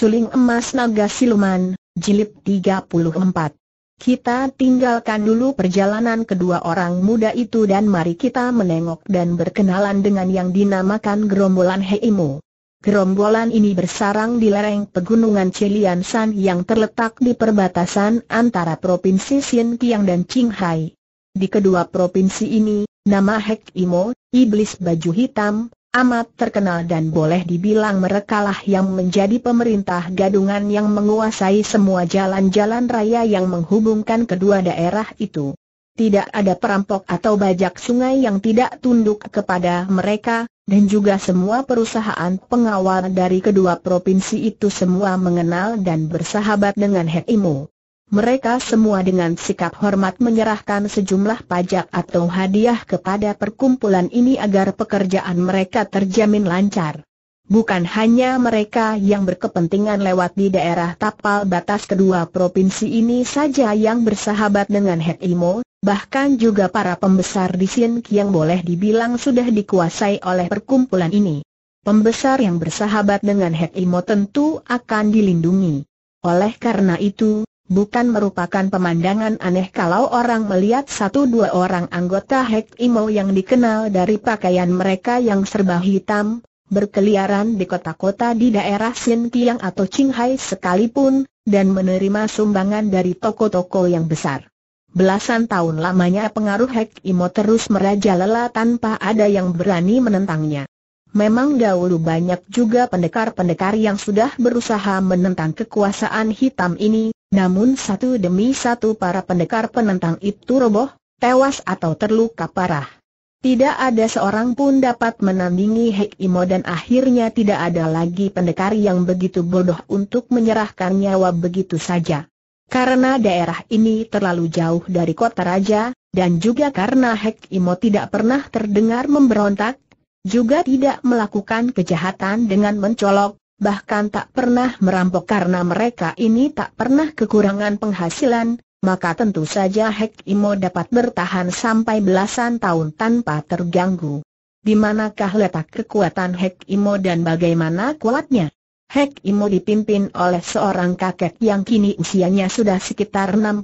Suling Emas Naga Siluman, Jilid 34 Kita tinggalkan dulu perjalanan kedua orang muda itu dan mari kita menengok dan berkenalan dengan yang dinamakan gerombolan Heimu. Gerombolan ini bersarang di lereng pegunungan Ciliansan yang terletak di perbatasan antara Provinsi Xinjiang dan Qinghai. Di kedua provinsi ini, nama Hek Imo, Iblis Baju Hitam, amat terkenal dan boleh dibilang merekalah yang menjadi pemerintah gadungan yang menguasai semua jalan-jalan raya yang menghubungkan kedua daerah itu. Tidak ada perampok atau bajak sungai yang tidak tunduk kepada mereka, dan juga semua perusahaan pengawal dari kedua provinsi itu semua mengenal dan bersahabat dengan Hekimu mereka semua dengan sikap hormat menyerahkan sejumlah pajak atau hadiah kepada perkumpulan ini agar pekerjaan mereka terjamin lancar. Bukan hanya mereka yang berkepentingan lewat di daerah tapal batas kedua provinsi ini saja yang bersahabat dengan Het Imo, bahkan juga para pembesar di Sien yang boleh dibilang sudah dikuasai oleh perkumpulan ini. Pembesar yang bersahabat dengan Het Imo tentu akan dilindungi. Oleh karena itu, Bukan merupakan pemandangan aneh kalau orang melihat satu dua orang anggota Hek Imo yang dikenal dari pakaian mereka yang serba hitam, berkeliaran di kota-kota di daerah Xinjiang atau Qinghai sekalipun, dan menerima sumbangan dari toko-toko yang besar. Belasan tahun lamanya pengaruh Hek Imo terus merajalela tanpa ada yang berani menentangnya. Memang dahulu banyak juga pendekar-pendekar yang sudah berusaha menentang kekuasaan hitam ini, namun satu demi satu para pendekar penentang itu roboh, tewas atau terluka parah. Tidak ada seorang pun dapat menandingi Hek Imo dan akhirnya tidak ada lagi pendekar yang begitu bodoh untuk menyerahkan nyawa begitu saja. Karena daerah ini terlalu jauh dari kota raja, dan juga karena Hek Imo tidak pernah terdengar memberontak, juga tidak melakukan kejahatan dengan mencolok, bahkan tak pernah merampok karena mereka ini tak pernah kekurangan penghasilan, maka tentu saja Hek Imo dapat bertahan sampai belasan tahun tanpa terganggu. Di manakah letak kekuatan Hek Imo dan bagaimana kuatnya? Hek Imo dipimpin oleh seorang kakek yang kini usianya sudah sekitar 65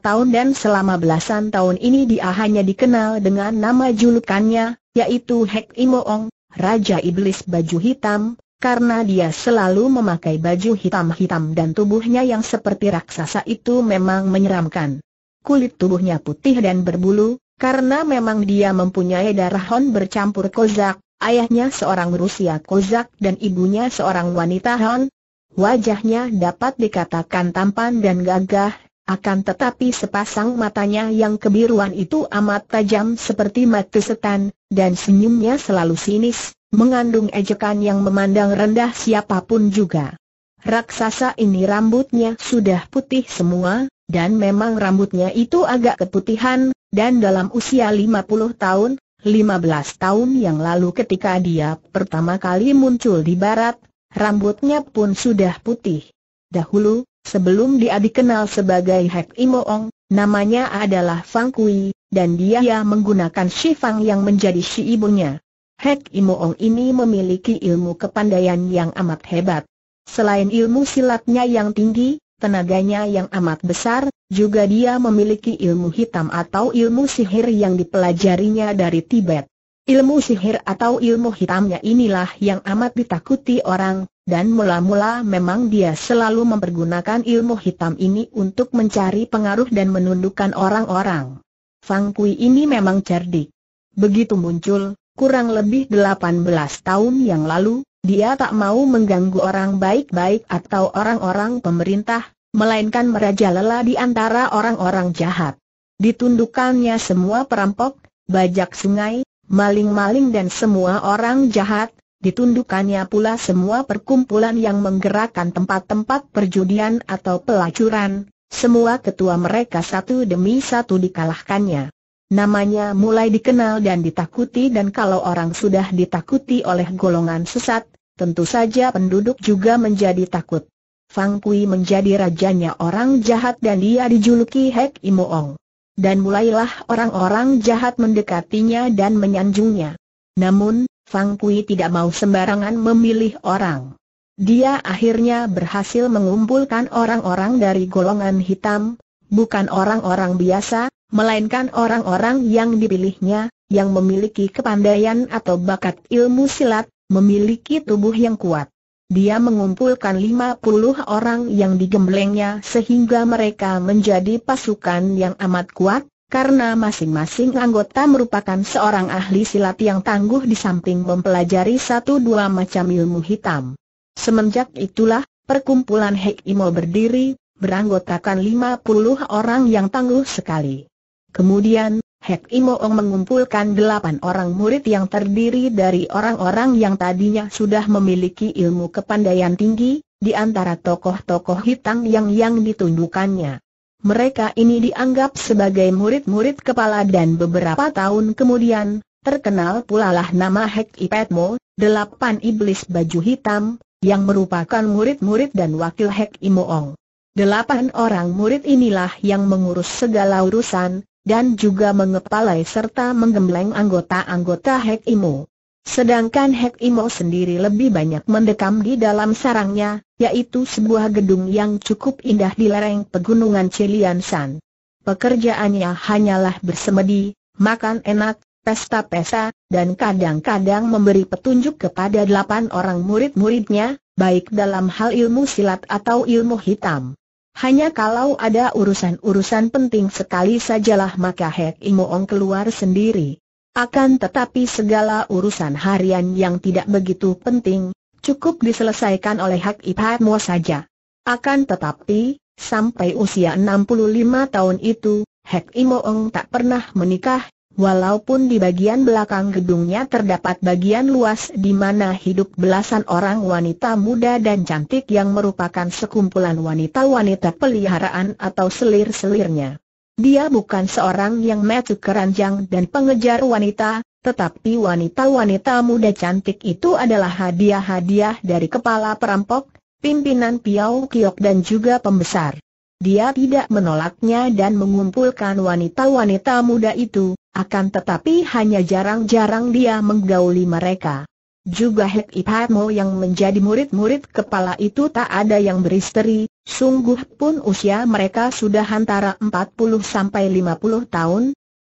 tahun dan selama belasan tahun ini dia hanya dikenal dengan nama julukannya, yaitu Hek Imo Ong, Raja Iblis Baju Hitam, karena dia selalu memakai baju hitam-hitam dan tubuhnya yang seperti raksasa itu memang menyeramkan. Kulit tubuhnya putih dan berbulu, karena memang dia mempunyai darah Hon bercampur Kozak, ayahnya seorang Rusia Kozak dan ibunya seorang wanita Hon. Wajahnya dapat dikatakan tampan dan gagah, akan tetapi sepasang matanya yang kebiruan itu amat tajam seperti mata setan, dan senyumnya selalu sinis, mengandung ejekan yang memandang rendah siapapun juga. Raksasa ini rambutnya sudah putih semua, dan memang rambutnya itu agak keputihan, dan dalam usia 50 tahun, 15 tahun yang lalu ketika dia pertama kali muncul di barat, rambutnya pun sudah putih. Dahulu, sebelum dia dikenal sebagai Hek Imoong, namanya adalah Fang Kui, dan dia menggunakan Shifang yang menjadi si ibunya. Hek Imoong ini memiliki ilmu kepandaian yang amat hebat. Selain ilmu silatnya yang tinggi, tenaganya yang amat besar, juga dia memiliki ilmu hitam atau ilmu sihir yang dipelajarinya dari Tibet. Ilmu sihir atau ilmu hitamnya inilah yang amat ditakuti orang, dan mula-mula memang dia selalu mempergunakan ilmu hitam ini untuk mencari pengaruh dan menundukkan orang-orang. Fang Kui ini memang cerdik. Begitu muncul, kurang lebih 18 tahun yang lalu, dia tak mau mengganggu orang baik-baik atau orang-orang pemerintah, melainkan merajalela di antara orang-orang jahat. Ditundukannya semua perampok, bajak sungai, maling-maling dan semua orang jahat, ditundukannya pula semua perkumpulan yang menggerakkan tempat-tempat perjudian atau pelacuran, semua ketua mereka satu demi satu dikalahkannya. Namanya mulai dikenal dan ditakuti dan kalau orang sudah ditakuti oleh golongan sesat, tentu saja penduduk juga menjadi takut. Fang Kui menjadi rajanya orang jahat dan dia dijuluki Hek Imoong. Dan mulailah orang-orang jahat mendekatinya dan menyanjungnya. Namun, Fang Kui tidak mau sembarangan memilih orang. Dia akhirnya berhasil mengumpulkan orang-orang dari golongan hitam, Bukan orang-orang biasa, melainkan orang-orang yang dipilihnya, yang memiliki kepandaian atau bakat ilmu silat, memiliki tubuh yang kuat. Dia mengumpulkan 50 orang yang digemblengnya sehingga mereka menjadi pasukan yang amat kuat, karena masing-masing anggota merupakan seorang ahli silat yang tangguh di samping mempelajari satu dua macam ilmu hitam. Semenjak itulah, perkumpulan Hekimo berdiri, beranggotakan 50 orang yang tangguh sekali. Kemudian, Hek Imoong mengumpulkan delapan orang murid yang terdiri dari orang-orang yang tadinya sudah memiliki ilmu kepandaian tinggi, di antara tokoh-tokoh hitam yang yang ditunjukkannya. Mereka ini dianggap sebagai murid-murid kepala dan beberapa tahun kemudian, terkenal pula lah nama Hek Ipetmo, delapan iblis baju hitam, yang merupakan murid-murid dan wakil Hek Imoong. Delapan orang murid inilah yang mengurus segala urusan, dan juga mengepalai serta menggembleng anggota-anggota Hek Imo. Sedangkan Hek Imo sendiri lebih banyak mendekam di dalam sarangnya, yaitu sebuah gedung yang cukup indah di lereng pegunungan Ciliansan. Pekerjaannya hanyalah bersemedi, makan enak, pesta-pesta, dan kadang-kadang memberi petunjuk kepada delapan orang murid-muridnya, baik dalam hal ilmu silat atau ilmu hitam. Hanya kalau ada urusan-urusan penting sekali sajalah maka Hek Imoong keluar sendiri. Akan tetapi segala urusan harian yang tidak begitu penting, cukup diselesaikan oleh Hak Ipatmo saja. Akan tetapi, sampai usia 65 tahun itu, Hek Imoong tak pernah menikah, Walaupun di bagian belakang gedungnya terdapat bagian luas di mana hidup belasan orang wanita muda dan cantik yang merupakan sekumpulan wanita-wanita peliharaan atau selir-selirnya. Dia bukan seorang yang metu keranjang dan pengejar wanita, tetapi wanita-wanita muda cantik itu adalah hadiah-hadiah dari kepala perampok, pimpinan Piau Kiok dan juga pembesar. Dia tidak menolaknya dan mengumpulkan wanita-wanita muda itu, akan tetapi hanya jarang-jarang dia menggauli mereka. Juga Hek Ipatmo yang menjadi murid-murid kepala itu tak ada yang beristeri, sungguh pun usia mereka sudah antara 40 sampai 50 tahun.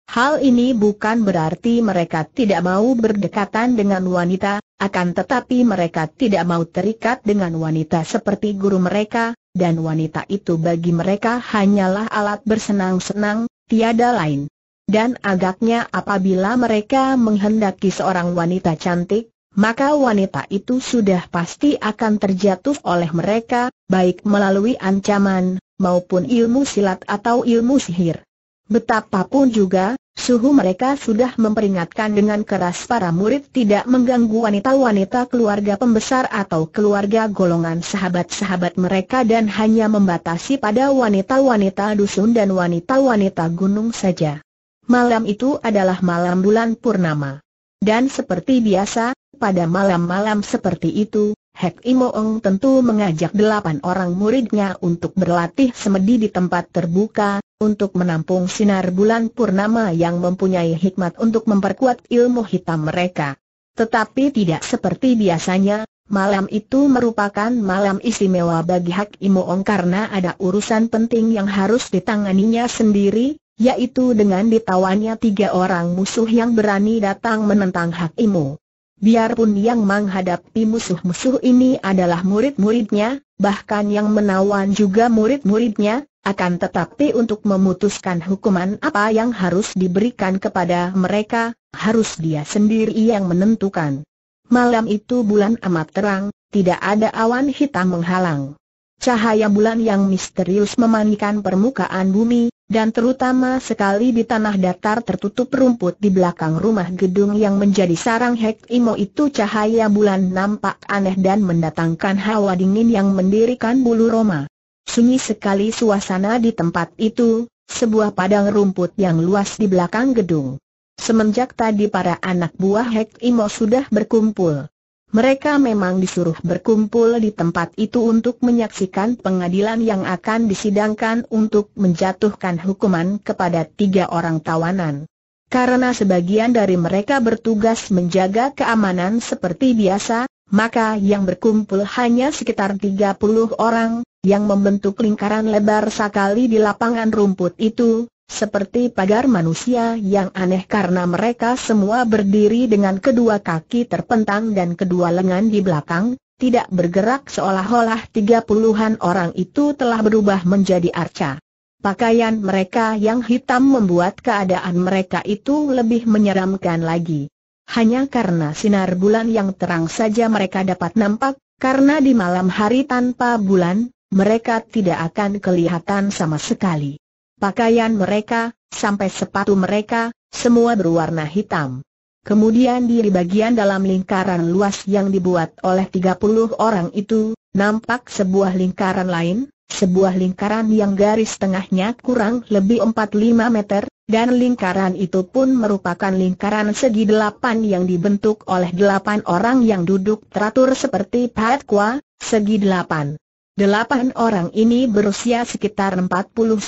Hal ini bukan berarti mereka tidak mau berdekatan dengan wanita, akan tetapi mereka tidak mau terikat dengan wanita seperti guru mereka, dan wanita itu bagi mereka hanyalah alat bersenang-senang, tiada lain. Dan agaknya apabila mereka menghendaki seorang wanita cantik, maka wanita itu sudah pasti akan terjatuh oleh mereka, baik melalui ancaman, maupun ilmu silat atau ilmu sihir. Betapapun juga, Suhu mereka sudah memperingatkan dengan keras para murid tidak mengganggu wanita-wanita keluarga pembesar atau keluarga golongan sahabat-sahabat mereka dan hanya membatasi pada wanita-wanita dusun dan wanita-wanita gunung saja. Malam itu adalah malam bulan purnama. Dan seperti biasa, pada malam-malam seperti itu, Hek Imoong tentu mengajak delapan orang muridnya untuk berlatih semedi di tempat terbuka, untuk menampung sinar bulan purnama yang mempunyai hikmat untuk memperkuat ilmu hitam mereka. Tetapi tidak seperti biasanya, malam itu merupakan malam istimewa bagi Hak Imoong karena ada urusan penting yang harus ditanganinya sendiri, yaitu dengan ditawannya tiga orang musuh yang berani datang menentang Hek Imo. Biarpun yang menghadapi musuh-musuh ini adalah murid-muridnya, bahkan yang menawan juga murid-muridnya, akan tetapi untuk memutuskan hukuman apa yang harus diberikan kepada mereka, harus dia sendiri yang menentukan. Malam itu bulan amat terang, tidak ada awan hitam menghalang. Cahaya bulan yang misterius memanikan permukaan bumi, dan terutama sekali di tanah datar tertutup rumput di belakang rumah gedung yang menjadi sarang Hek Imo itu cahaya bulan nampak aneh dan mendatangkan hawa dingin yang mendirikan bulu roma. Sunyi sekali suasana di tempat itu, sebuah padang rumput yang luas di belakang gedung. Semenjak tadi para anak buah Hek Imo sudah berkumpul mereka memang disuruh berkumpul di tempat itu untuk menyaksikan pengadilan yang akan disidangkan untuk menjatuhkan hukuman kepada tiga orang tawanan. Karena sebagian dari mereka bertugas menjaga keamanan seperti biasa, maka yang berkumpul hanya sekitar 30 orang, yang membentuk lingkaran lebar sekali di lapangan rumput itu, seperti pagar manusia yang aneh karena mereka semua berdiri dengan kedua kaki terpentang dan kedua lengan di belakang, tidak bergerak seolah-olah tiga puluhan orang itu telah berubah menjadi arca. Pakaian mereka yang hitam membuat keadaan mereka itu lebih menyeramkan lagi. Hanya karena sinar bulan yang terang saja mereka dapat nampak, karena di malam hari tanpa bulan, mereka tidak akan kelihatan sama sekali pakaian mereka, sampai sepatu mereka, semua berwarna hitam. Kemudian di bagian dalam lingkaran luas yang dibuat oleh 30 orang itu, nampak sebuah lingkaran lain, sebuah lingkaran yang garis tengahnya kurang lebih 45 meter, dan lingkaran itu pun merupakan lingkaran segi delapan yang dibentuk oleh delapan orang yang duduk teratur seperti Kwa, segi delapan. Delapan orang ini berusia sekitar 40-50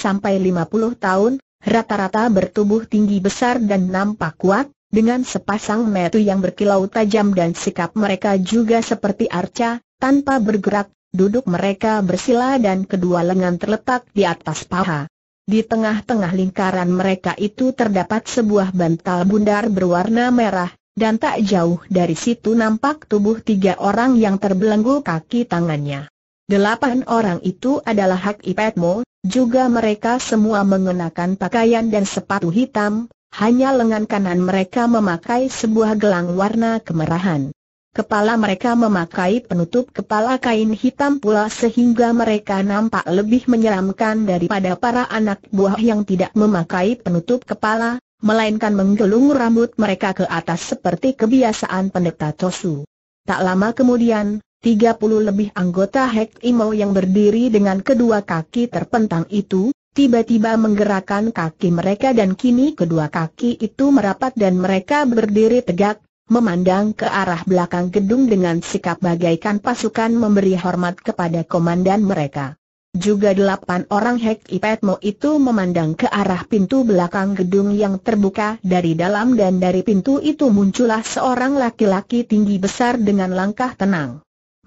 tahun, rata-rata bertubuh tinggi besar dan nampak kuat, dengan sepasang metu yang berkilau tajam dan sikap mereka juga seperti arca, tanpa bergerak, duduk mereka bersila dan kedua lengan terletak di atas paha. Di tengah-tengah lingkaran mereka itu terdapat sebuah bantal bundar berwarna merah, dan tak jauh dari situ nampak tubuh tiga orang yang terbelenggu kaki tangannya. Delapan orang itu adalah Hak ipetmu. juga mereka semua mengenakan pakaian dan sepatu hitam, hanya lengan kanan mereka memakai sebuah gelang warna kemerahan. Kepala mereka memakai penutup kepala kain hitam pula sehingga mereka nampak lebih menyeramkan daripada para anak buah yang tidak memakai penutup kepala, melainkan menggelung rambut mereka ke atas seperti kebiasaan pendeta Tosu. Tak lama kemudian, 30 lebih anggota Hek Imo yang berdiri dengan kedua kaki terpentang itu, tiba-tiba menggerakkan kaki mereka dan kini kedua kaki itu merapat dan mereka berdiri tegak, memandang ke arah belakang gedung dengan sikap bagaikan pasukan memberi hormat kepada komandan mereka. Juga delapan orang Hek Ipetmo itu memandang ke arah pintu belakang gedung yang terbuka dari dalam dan dari pintu itu muncullah seorang laki-laki tinggi besar dengan langkah tenang.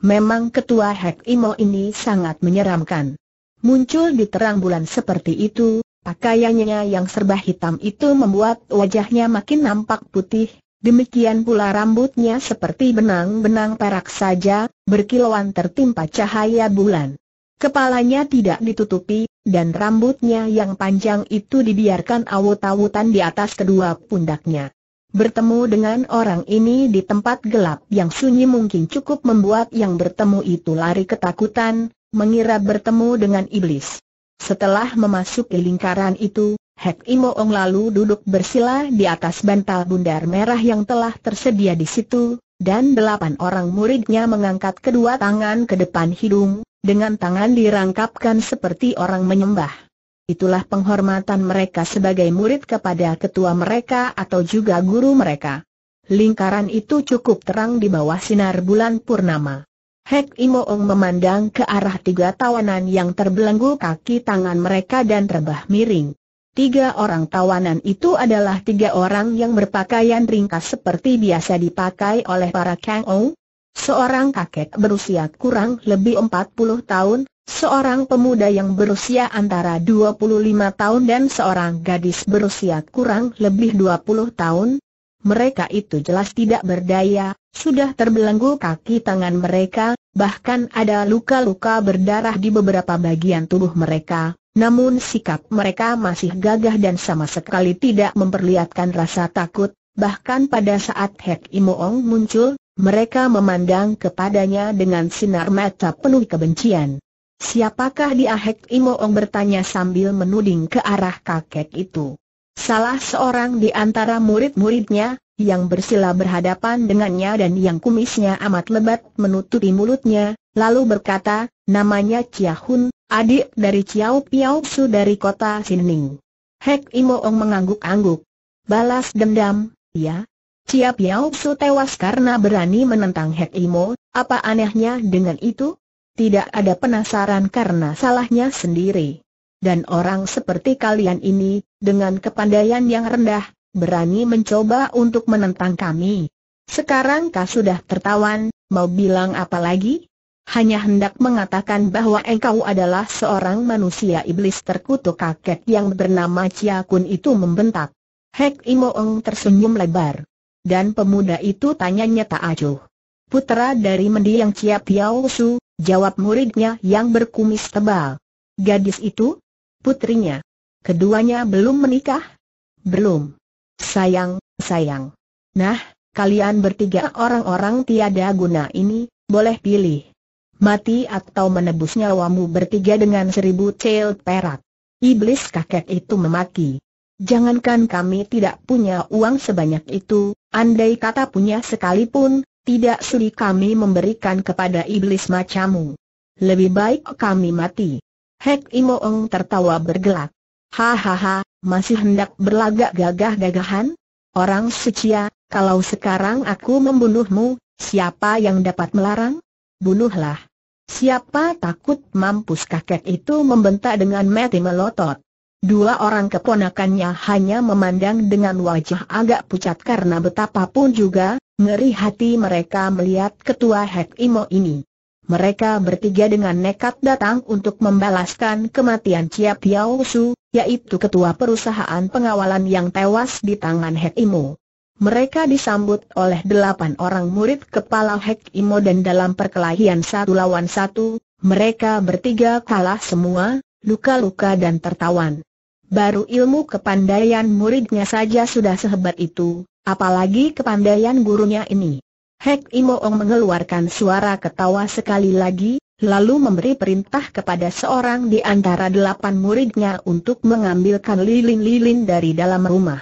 Memang ketua Hek Imo ini sangat menyeramkan. Muncul di terang bulan seperti itu, pakaiannya yang serba hitam itu membuat wajahnya makin nampak putih, demikian pula rambutnya seperti benang-benang perak saja, berkilauan tertimpa cahaya bulan. Kepalanya tidak ditutupi, dan rambutnya yang panjang itu dibiarkan awut-awutan di atas kedua pundaknya. Bertemu dengan orang ini di tempat gelap yang sunyi mungkin cukup membuat yang bertemu itu lari ketakutan, mengira bertemu dengan iblis. Setelah memasuki lingkaran itu, Hek Imoong lalu duduk bersila di atas bantal bundar merah yang telah tersedia di situ, dan delapan orang muridnya mengangkat kedua tangan ke depan hidung, dengan tangan dirangkapkan seperti orang menyembah. Itulah penghormatan mereka sebagai murid kepada ketua mereka atau juga guru mereka. Lingkaran itu cukup terang di bawah sinar bulan purnama. Hek Imoong memandang ke arah tiga tawanan yang terbelenggu kaki tangan mereka dan rebah miring. Tiga orang tawanan itu adalah tiga orang yang berpakaian ringkas seperti biasa dipakai oleh para Kang Ong. Seorang kakek berusia kurang lebih 40 tahun, seorang pemuda yang berusia antara 25 tahun dan seorang gadis berusia kurang lebih 20 tahun, mereka itu jelas tidak berdaya, sudah terbelenggu kaki tangan mereka, bahkan ada luka-luka berdarah di beberapa bagian tubuh mereka, namun sikap mereka masih gagah dan sama sekali tidak memperlihatkan rasa takut, bahkan pada saat Hek Imoong muncul, mereka memandang kepadanya dengan sinar mata penuh kebencian. Siapakah dia Hek Imoong bertanya sambil menuding ke arah kakek itu. Salah seorang di antara murid-muridnya, yang bersila berhadapan dengannya dan yang kumisnya amat lebat menutupi mulutnya, lalu berkata, namanya Chia Hun, adik dari Chiao Piao Su dari kota Sining. Hek Imoong mengangguk-angguk. Balas dendam, ya. Chia Piao Su tewas karena berani menentang Hek Imo, apa anehnya dengan itu? tidak ada penasaran karena salahnya sendiri. Dan orang seperti kalian ini, dengan kepandaian yang rendah, berani mencoba untuk menentang kami. Sekarang kau sudah tertawan, mau bilang apa lagi? Hanya hendak mengatakan bahwa engkau adalah seorang manusia iblis terkutuk kakek yang bernama Chia Kun itu membentak. Hek Imoong tersenyum lebar. Dan pemuda itu tanyanya tak acuh. Putra dari mendiang Chia Piao Su, Jawab muridnya yang berkumis tebal. Gadis itu? Putrinya. Keduanya belum menikah? Belum. Sayang, sayang. Nah, kalian bertiga orang-orang tiada guna ini, boleh pilih. Mati atau menebus nyawamu bertiga dengan seribu cel perak. Iblis kakek itu memaki. Jangankan kami tidak punya uang sebanyak itu, andai kata punya sekalipun, tidak sudi kami memberikan kepada iblis macamu. Lebih baik kami mati. Hek Imoong tertawa bergelak. Hahaha, masih hendak berlagak gagah-gagahan? Orang sucia, kalau sekarang aku membunuhmu, siapa yang dapat melarang? Bunuhlah. Siapa takut mampus kakek itu membentak dengan mati melotot. Dua orang keponakannya hanya memandang dengan wajah agak pucat karena betapapun juga, Ngeri hati mereka melihat ketua Hek Imo ini. Mereka bertiga dengan nekat datang untuk membalaskan kematian Chia Piao Su, yaitu ketua perusahaan pengawalan yang tewas di tangan Hek Imo. Mereka disambut oleh delapan orang murid kepala Hek Imo dan dalam perkelahian satu lawan satu, mereka bertiga kalah semua, luka-luka dan tertawan. Baru ilmu kepandaian muridnya saja sudah sehebat itu, Apalagi kepandaian gurunya ini. Hek Imoong mengeluarkan suara ketawa sekali lagi, lalu memberi perintah kepada seorang di antara delapan muridnya untuk mengambilkan lilin-lilin dari dalam rumah.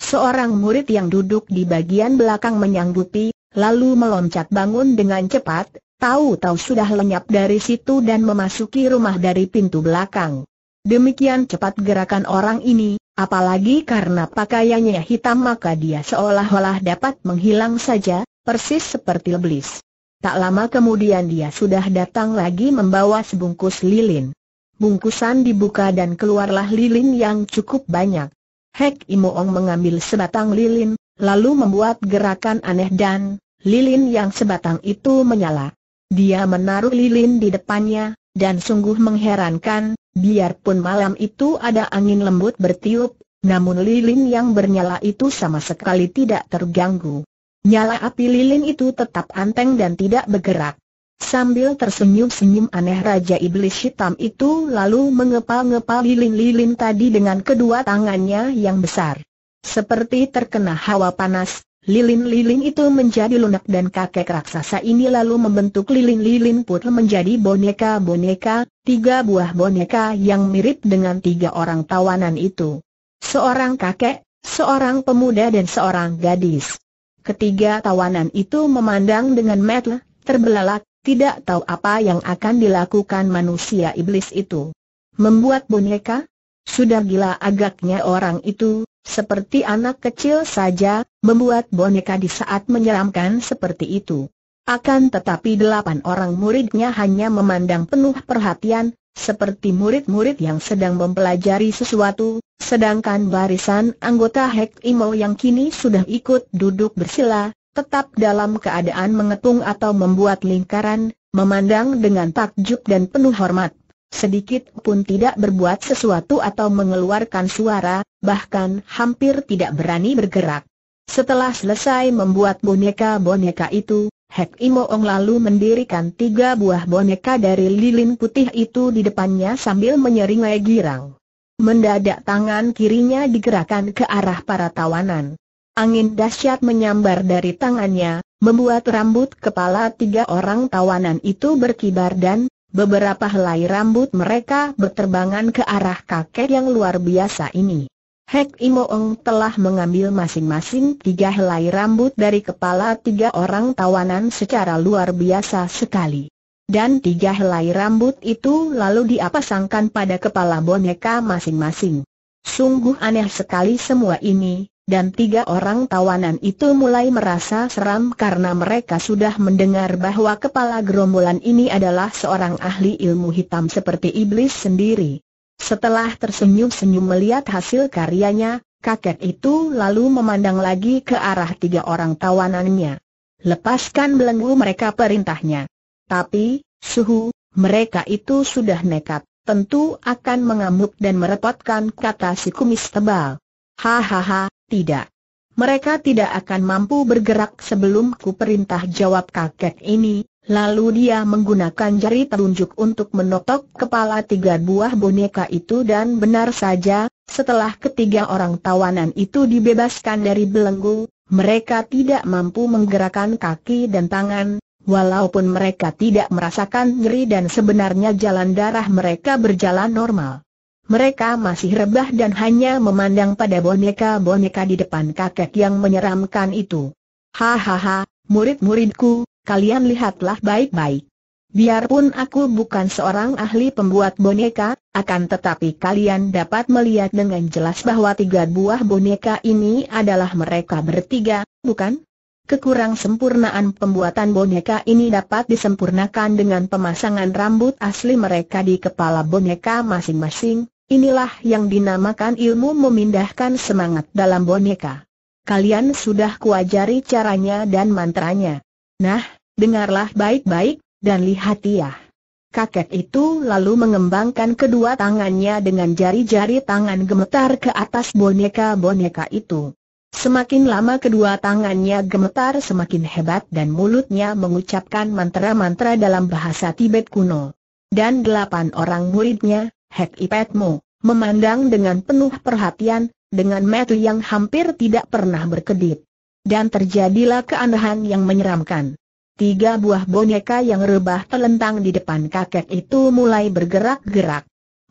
Seorang murid yang duduk di bagian belakang menyanggupi, lalu meloncat bangun dengan cepat, tahu-tahu sudah lenyap dari situ dan memasuki rumah dari pintu belakang. Demikian cepat gerakan orang ini, apalagi karena pakaiannya hitam maka dia seolah-olah dapat menghilang saja, persis seperti leblis. Tak lama kemudian dia sudah datang lagi membawa sebungkus lilin. Bungkusan dibuka dan keluarlah lilin yang cukup banyak. Hek Imoong mengambil sebatang lilin, lalu membuat gerakan aneh dan lilin yang sebatang itu menyala. Dia menaruh lilin di depannya, dan sungguh mengherankan, Biarpun malam itu ada angin lembut bertiup, namun lilin yang bernyala itu sama sekali tidak terganggu. Nyala api lilin itu tetap anteng dan tidak bergerak. Sambil tersenyum-senyum aneh Raja Iblis Hitam itu lalu mengepal-ngepal lilin-lilin tadi dengan kedua tangannya yang besar. Seperti terkena hawa panas, Lilin-lilin itu menjadi lunak dan kakek raksasa ini lalu membentuk lilin-lilin putih menjadi boneka-boneka, tiga buah boneka yang mirip dengan tiga orang tawanan itu. Seorang kakek, seorang pemuda dan seorang gadis. Ketiga tawanan itu memandang dengan metel, terbelalak, tidak tahu apa yang akan dilakukan manusia iblis itu. Membuat boneka? Sudah gila agaknya orang itu, seperti anak kecil saja, membuat boneka di saat menyeramkan seperti itu. Akan tetapi delapan orang muridnya hanya memandang penuh perhatian, seperti murid-murid yang sedang mempelajari sesuatu, sedangkan barisan anggota Hek Imo yang kini sudah ikut duduk bersila, tetap dalam keadaan mengetung atau membuat lingkaran, memandang dengan takjub dan penuh hormat. Sedikit pun tidak berbuat sesuatu atau mengeluarkan suara, bahkan hampir tidak berani bergerak. Setelah selesai membuat boneka-boneka itu, Hek Imoong lalu mendirikan tiga buah boneka dari lilin putih itu di depannya sambil menyeringai girang. Mendadak tangan kirinya digerakkan ke arah para tawanan. Angin dahsyat menyambar dari tangannya, membuat rambut kepala tiga orang tawanan itu berkibar dan beberapa helai rambut mereka berterbangan ke arah kakek yang luar biasa ini. Hek Imoong telah mengambil masing-masing tiga helai rambut dari kepala tiga orang tawanan secara luar biasa sekali. Dan tiga helai rambut itu lalu diapasangkan pada kepala boneka masing-masing. Sungguh aneh sekali semua ini, dan tiga orang tawanan itu mulai merasa seram karena mereka sudah mendengar bahwa kepala gerombolan ini adalah seorang ahli ilmu hitam seperti iblis sendiri. Setelah tersenyum-senyum melihat hasil karyanya, kakek itu lalu memandang lagi ke arah tiga orang tawanannya. Lepaskan belenggu mereka perintahnya. Tapi, suhu, mereka itu sudah nekat, tentu akan mengamuk dan merepotkan kata si kumis tebal. Hahaha, tidak. Mereka tidak akan mampu bergerak sebelum ku perintah jawab kakek ini, Lalu dia menggunakan jari telunjuk untuk menotok kepala tiga buah boneka itu dan benar saja, setelah ketiga orang tawanan itu dibebaskan dari belenggu, mereka tidak mampu menggerakkan kaki dan tangan, walaupun mereka tidak merasakan nyeri dan sebenarnya jalan darah mereka berjalan normal. Mereka masih rebah dan hanya memandang pada boneka-boneka di depan kakek yang menyeramkan itu. Hahaha, murid-muridku, kalian lihatlah baik-baik. Biarpun aku bukan seorang ahli pembuat boneka, akan tetapi kalian dapat melihat dengan jelas bahwa tiga buah boneka ini adalah mereka bertiga, bukan? Kekurang sempurnaan pembuatan boneka ini dapat disempurnakan dengan pemasangan rambut asli mereka di kepala boneka masing-masing. Inilah yang dinamakan ilmu memindahkan semangat dalam boneka. Kalian sudah kuajari caranya dan mantranya. Nah, dengarlah baik-baik, dan lihat ya. Kakek itu lalu mengembangkan kedua tangannya dengan jari-jari tangan gemetar ke atas boneka-boneka itu. Semakin lama kedua tangannya gemetar semakin hebat dan mulutnya mengucapkan mantra-mantra dalam bahasa Tibet kuno. Dan delapan orang muridnya, Hek Ipetmu, memandang dengan penuh perhatian, dengan metu yang hampir tidak pernah berkedip. Dan terjadilah keanehan yang menyeramkan. Tiga buah boneka yang rebah telentang di depan kakek itu mulai bergerak-gerak.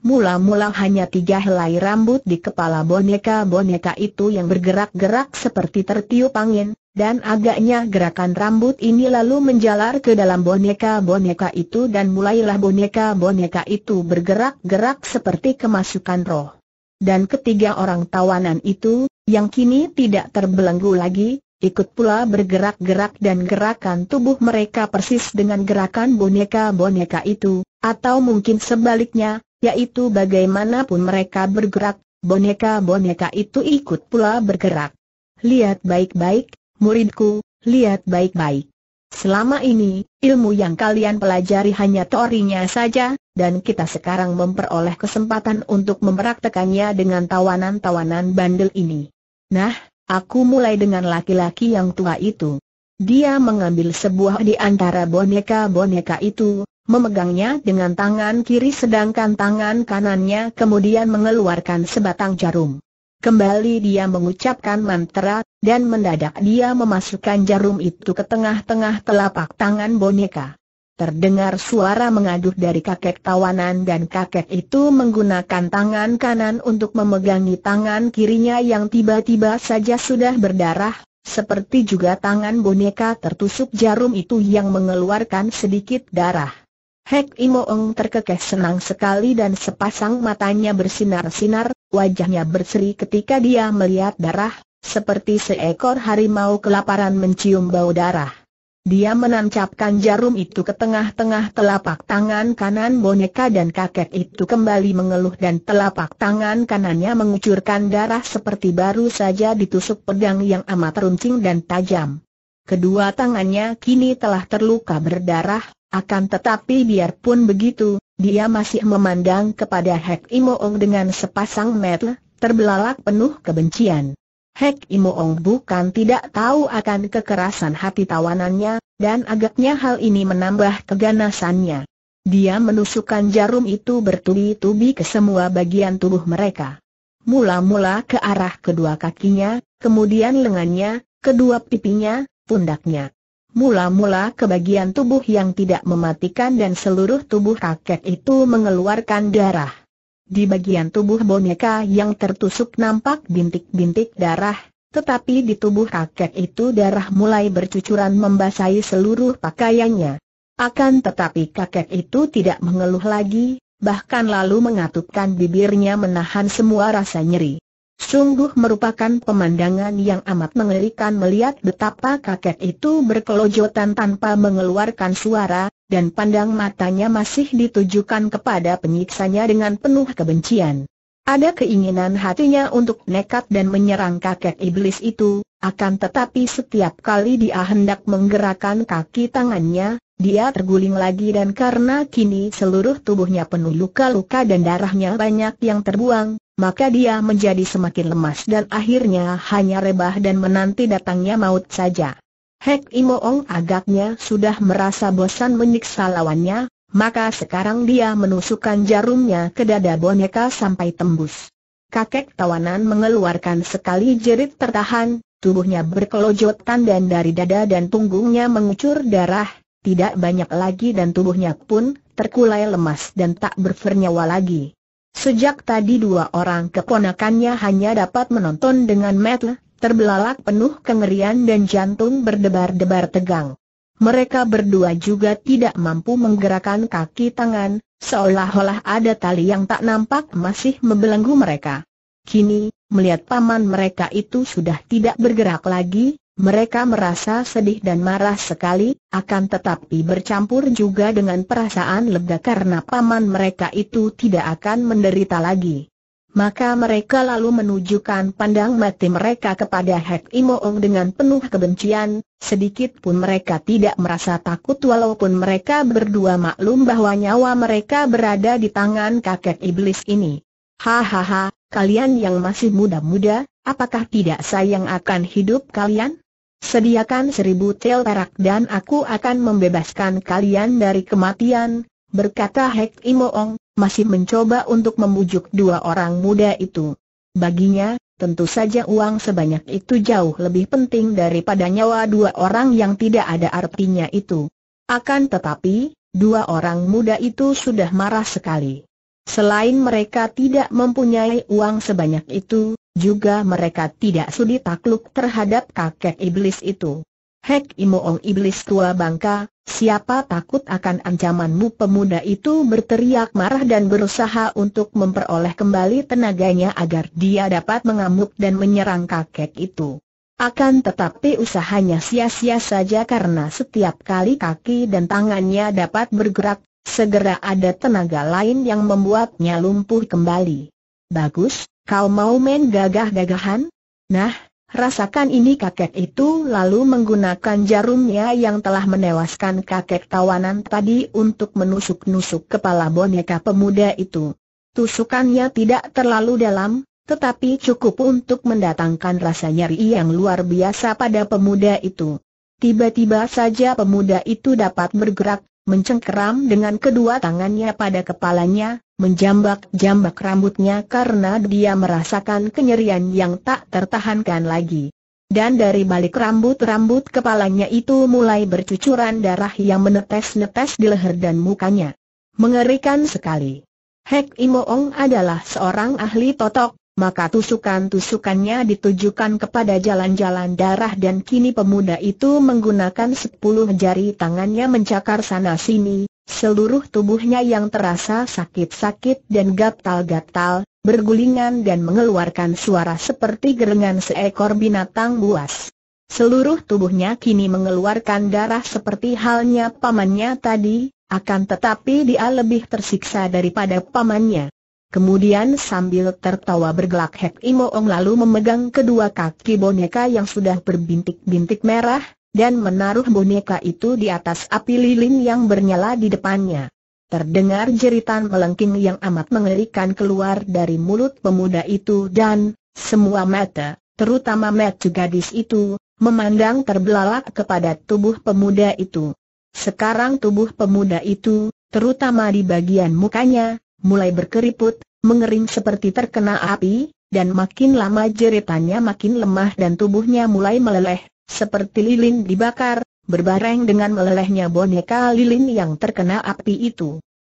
Mula-mula hanya tiga helai rambut di kepala boneka-boneka itu yang bergerak-gerak seperti tertiup angin, dan agaknya gerakan rambut ini lalu menjalar ke dalam boneka-boneka itu dan mulailah boneka-boneka itu bergerak-gerak seperti kemasukan roh. Dan ketiga orang tawanan itu, yang kini tidak terbelenggu lagi, ikut pula bergerak-gerak dan gerakan tubuh mereka persis dengan gerakan boneka-boneka itu, atau mungkin sebaliknya, yaitu bagaimanapun mereka bergerak, boneka-boneka itu ikut pula bergerak. Lihat baik-baik, muridku, lihat baik-baik. Selama ini, ilmu yang kalian pelajari hanya teorinya saja, dan kita sekarang memperoleh kesempatan untuk mempraktekannya dengan tawanan-tawanan bandel ini. Nah, Aku mulai dengan laki-laki yang tua itu. Dia mengambil sebuah di antara boneka-boneka itu, memegangnya dengan tangan kiri sedangkan tangan kanannya kemudian mengeluarkan sebatang jarum. Kembali dia mengucapkan mantra, dan mendadak dia memasukkan jarum itu ke tengah-tengah telapak tangan boneka. Terdengar suara mengaduh dari kakek tawanan dan kakek itu menggunakan tangan kanan untuk memegangi tangan kirinya yang tiba-tiba saja sudah berdarah, seperti juga tangan boneka tertusuk jarum itu yang mengeluarkan sedikit darah. Hek Imoong terkekeh senang sekali dan sepasang matanya bersinar-sinar, wajahnya berseri ketika dia melihat darah, seperti seekor harimau kelaparan mencium bau darah. Dia menancapkan jarum itu ke tengah-tengah telapak tangan kanan boneka dan kakek itu kembali mengeluh dan telapak tangan kanannya mengucurkan darah seperti baru saja ditusuk pedang yang amat runcing dan tajam. Kedua tangannya kini telah terluka berdarah, akan tetapi biarpun begitu, dia masih memandang kepada Hek Imoong dengan sepasang mata terbelalak penuh kebencian. Hek Imoong bukan tidak tahu akan kekerasan hati tawanannya, dan agaknya hal ini menambah keganasannya. Dia menusukkan jarum itu bertubi-tubi ke semua bagian tubuh mereka. Mula-mula ke arah kedua kakinya, kemudian lengannya, kedua pipinya, pundaknya. Mula-mula ke bagian tubuh yang tidak mematikan dan seluruh tubuh rakyat itu mengeluarkan darah. Di bagian tubuh boneka yang tertusuk nampak bintik-bintik darah, tetapi di tubuh kakek itu darah mulai bercucuran membasahi seluruh pakaiannya. Akan tetapi kakek itu tidak mengeluh lagi, bahkan lalu mengatupkan bibirnya menahan semua rasa nyeri. Sungguh merupakan pemandangan yang amat mengerikan melihat betapa kakek itu berkelojotan tanpa mengeluarkan suara, dan pandang matanya masih ditujukan kepada penyiksanya dengan penuh kebencian. Ada keinginan hatinya untuk nekat dan menyerang kakek iblis itu, akan tetapi setiap kali dia hendak menggerakkan kaki tangannya, dia terguling lagi dan karena kini seluruh tubuhnya penuh luka-luka dan darahnya banyak yang terbuang, maka dia menjadi semakin lemas dan akhirnya hanya rebah dan menanti datangnya maut saja. Hek Imoong agaknya sudah merasa bosan menyiksa lawannya, maka sekarang dia menusukkan jarumnya ke dada boneka sampai tembus. Kakek tawanan mengeluarkan sekali jerit tertahan, tubuhnya berkelojotan dan dari dada dan punggungnya mengucur darah, tidak banyak lagi dan tubuhnya pun terkulai lemas dan tak bernyawa lagi. Sejak tadi dua orang keponakannya hanya dapat menonton dengan metel, terbelalak penuh kengerian dan jantung berdebar-debar tegang. Mereka berdua juga tidak mampu menggerakkan kaki tangan, seolah-olah ada tali yang tak nampak masih membelenggu mereka. Kini, melihat paman mereka itu sudah tidak bergerak lagi, mereka merasa sedih dan marah sekali, akan tetapi bercampur juga dengan perasaan lega karena paman mereka itu tidak akan menderita lagi. Maka mereka lalu menunjukkan pandang mati mereka kepada Hek Imoong dengan penuh kebencian, sedikit pun mereka tidak merasa takut walaupun mereka berdua maklum bahwa nyawa mereka berada di tangan kakek iblis ini. Hahaha, kalian yang masih muda-muda, apakah tidak sayang akan hidup kalian? Sediakan seribu tel perak dan aku akan membebaskan kalian dari kematian, berkata Hek Imoong, masih mencoba untuk membujuk dua orang muda itu. Baginya, tentu saja uang sebanyak itu jauh lebih penting daripada nyawa dua orang yang tidak ada artinya itu. Akan tetapi, dua orang muda itu sudah marah sekali. Selain mereka tidak mempunyai uang sebanyak itu, juga mereka tidak sudi takluk terhadap kakek iblis itu. Hek Imoong Iblis Tua Bangka, siapa takut akan ancamanmu pemuda itu berteriak marah dan berusaha untuk memperoleh kembali tenaganya agar dia dapat mengamuk dan menyerang kakek itu. Akan tetapi usahanya sia-sia saja karena setiap kali kaki dan tangannya dapat bergerak, segera ada tenaga lain yang membuatnya lumpuh kembali. Bagus, kau mau main gagah-gagahan? Nah, Rasakan ini kakek itu lalu menggunakan jarumnya yang telah menewaskan kakek tawanan tadi untuk menusuk-nusuk kepala boneka pemuda itu. Tusukannya tidak terlalu dalam, tetapi cukup untuk mendatangkan rasa nyeri yang luar biasa pada pemuda itu. Tiba-tiba saja pemuda itu dapat bergerak, mencengkeram dengan kedua tangannya pada kepalanya, menjambak-jambak rambutnya karena dia merasakan kenyerian yang tak tertahankan lagi. Dan dari balik rambut-rambut kepalanya itu mulai bercucuran darah yang menetes-netes di leher dan mukanya. Mengerikan sekali. Hek Imoong adalah seorang ahli totok, maka tusukan-tusukannya ditujukan kepada jalan-jalan darah dan kini pemuda itu menggunakan sepuluh jari tangannya mencakar sana-sini, seluruh tubuhnya yang terasa sakit-sakit dan gatal-gatal, bergulingan dan mengeluarkan suara seperti gerengan seekor binatang buas. Seluruh tubuhnya kini mengeluarkan darah seperti halnya pamannya tadi, akan tetapi dia lebih tersiksa daripada pamannya. Kemudian sambil tertawa bergelak Hek Ong lalu memegang kedua kaki boneka yang sudah berbintik-bintik merah, dan menaruh boneka itu di atas api lilin yang bernyala di depannya. Terdengar jeritan melengking yang amat mengerikan keluar dari mulut pemuda itu dan, semua mata, terutama mata gadis itu, memandang terbelalak kepada tubuh pemuda itu. Sekarang tubuh pemuda itu, terutama di bagian mukanya, mulai berkeriput, mengering seperti terkena api, dan makin lama jeritannya makin lemah dan tubuhnya mulai meleleh, seperti lilin dibakar, berbareng dengan melelehnya boneka lilin yang terkena api itu.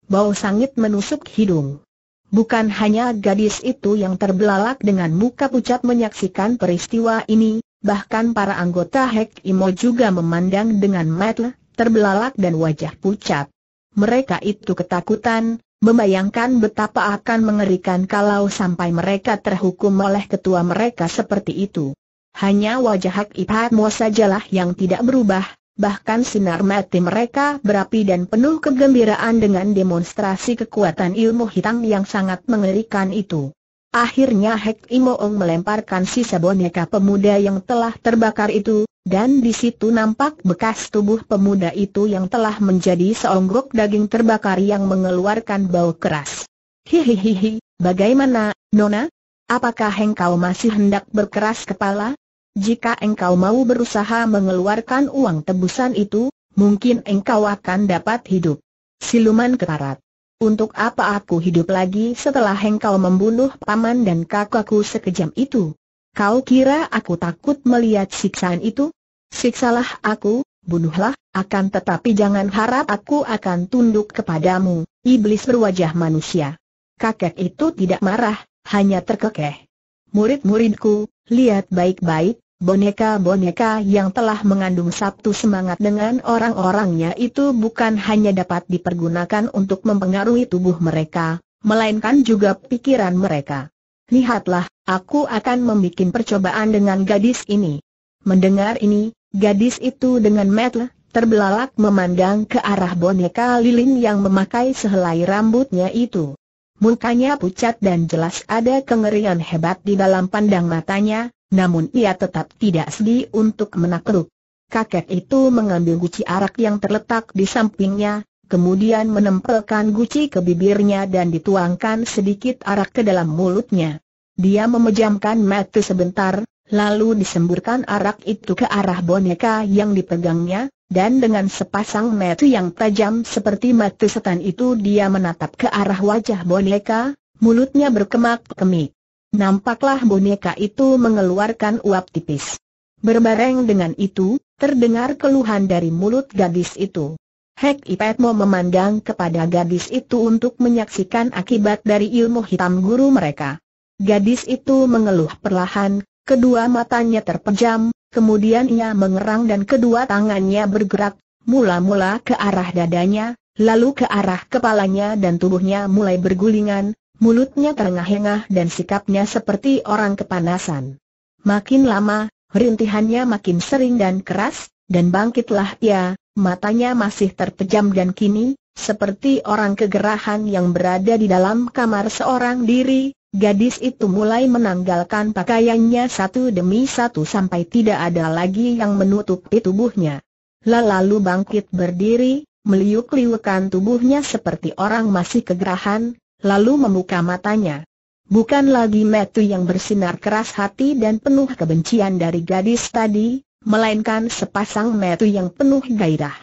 Bau sangit menusuk hidung. Bukan hanya gadis itu yang terbelalak dengan muka pucat menyaksikan peristiwa ini, bahkan para anggota Hek Imo juga memandang dengan mata terbelalak dan wajah pucat. Mereka itu ketakutan, Membayangkan betapa akan mengerikan kalau sampai mereka terhukum oleh ketua mereka seperti itu. Hanya wajah Hak Ipatmo sajalah yang tidak berubah, bahkan sinar mati mereka berapi dan penuh kegembiraan dengan demonstrasi kekuatan ilmu hitam yang sangat mengerikan itu. Akhirnya Hek Imoong melemparkan sisa boneka pemuda yang telah terbakar itu, dan di situ nampak bekas tubuh pemuda itu yang telah menjadi seonggok daging terbakar yang mengeluarkan bau keras. Hihihihi, bagaimana, Nona? Apakah engkau masih hendak berkeras kepala? Jika engkau mau berusaha mengeluarkan uang tebusan itu, mungkin engkau akan dapat hidup. Siluman keparat. Untuk apa aku hidup lagi setelah engkau membunuh paman dan kakakku sekejam itu? Kau kira aku takut melihat siksaan itu? Siksalah aku, bunuhlah, akan tetapi jangan harap aku akan tunduk kepadamu, iblis berwajah manusia. Kakek itu tidak marah, hanya terkekeh. Murid-muridku, lihat baik-baik, boneka-boneka yang telah mengandung Sabtu semangat dengan orang-orangnya itu bukan hanya dapat dipergunakan untuk mempengaruhi tubuh mereka, melainkan juga pikiran mereka. Lihatlah, aku akan membuat percobaan dengan gadis ini. Mendengar ini, Gadis itu dengan metel, terbelalak memandang ke arah boneka lilin yang memakai sehelai rambutnya itu. Mukanya pucat dan jelas ada kengerian hebat di dalam pandang matanya, namun ia tetap tidak sedih untuk menakluk. Kakek itu mengambil guci arak yang terletak di sampingnya, kemudian menempelkan guci ke bibirnya dan dituangkan sedikit arak ke dalam mulutnya. Dia memejamkan mata sebentar, Lalu disemburkan arak itu ke arah boneka yang dipegangnya, dan dengan sepasang mata yang tajam seperti mata setan itu dia menatap ke arah wajah boneka, mulutnya berkemak-kemik. Nampaklah boneka itu mengeluarkan uap tipis. Berbareng dengan itu, terdengar keluhan dari mulut gadis itu. Hek mau memandang kepada gadis itu untuk menyaksikan akibat dari ilmu hitam guru mereka. Gadis itu mengeluh perlahan, Kedua matanya terpejam, kemudian ia mengerang dan kedua tangannya bergerak, mula-mula ke arah dadanya, lalu ke arah kepalanya dan tubuhnya mulai bergulingan, mulutnya terengah-engah dan sikapnya seperti orang kepanasan. Makin lama, rintihannya makin sering dan keras, dan bangkitlah ia, matanya masih terpejam dan kini, seperti orang kegerahan yang berada di dalam kamar seorang diri, Gadis itu mulai menanggalkan pakaiannya satu demi satu sampai tidak ada lagi yang menutupi tubuhnya. Lalu bangkit berdiri, meliuk-liukan tubuhnya seperti orang masih kegerahan, lalu membuka matanya. Bukan lagi metu yang bersinar keras hati dan penuh kebencian dari gadis tadi, melainkan sepasang metu yang penuh gairah.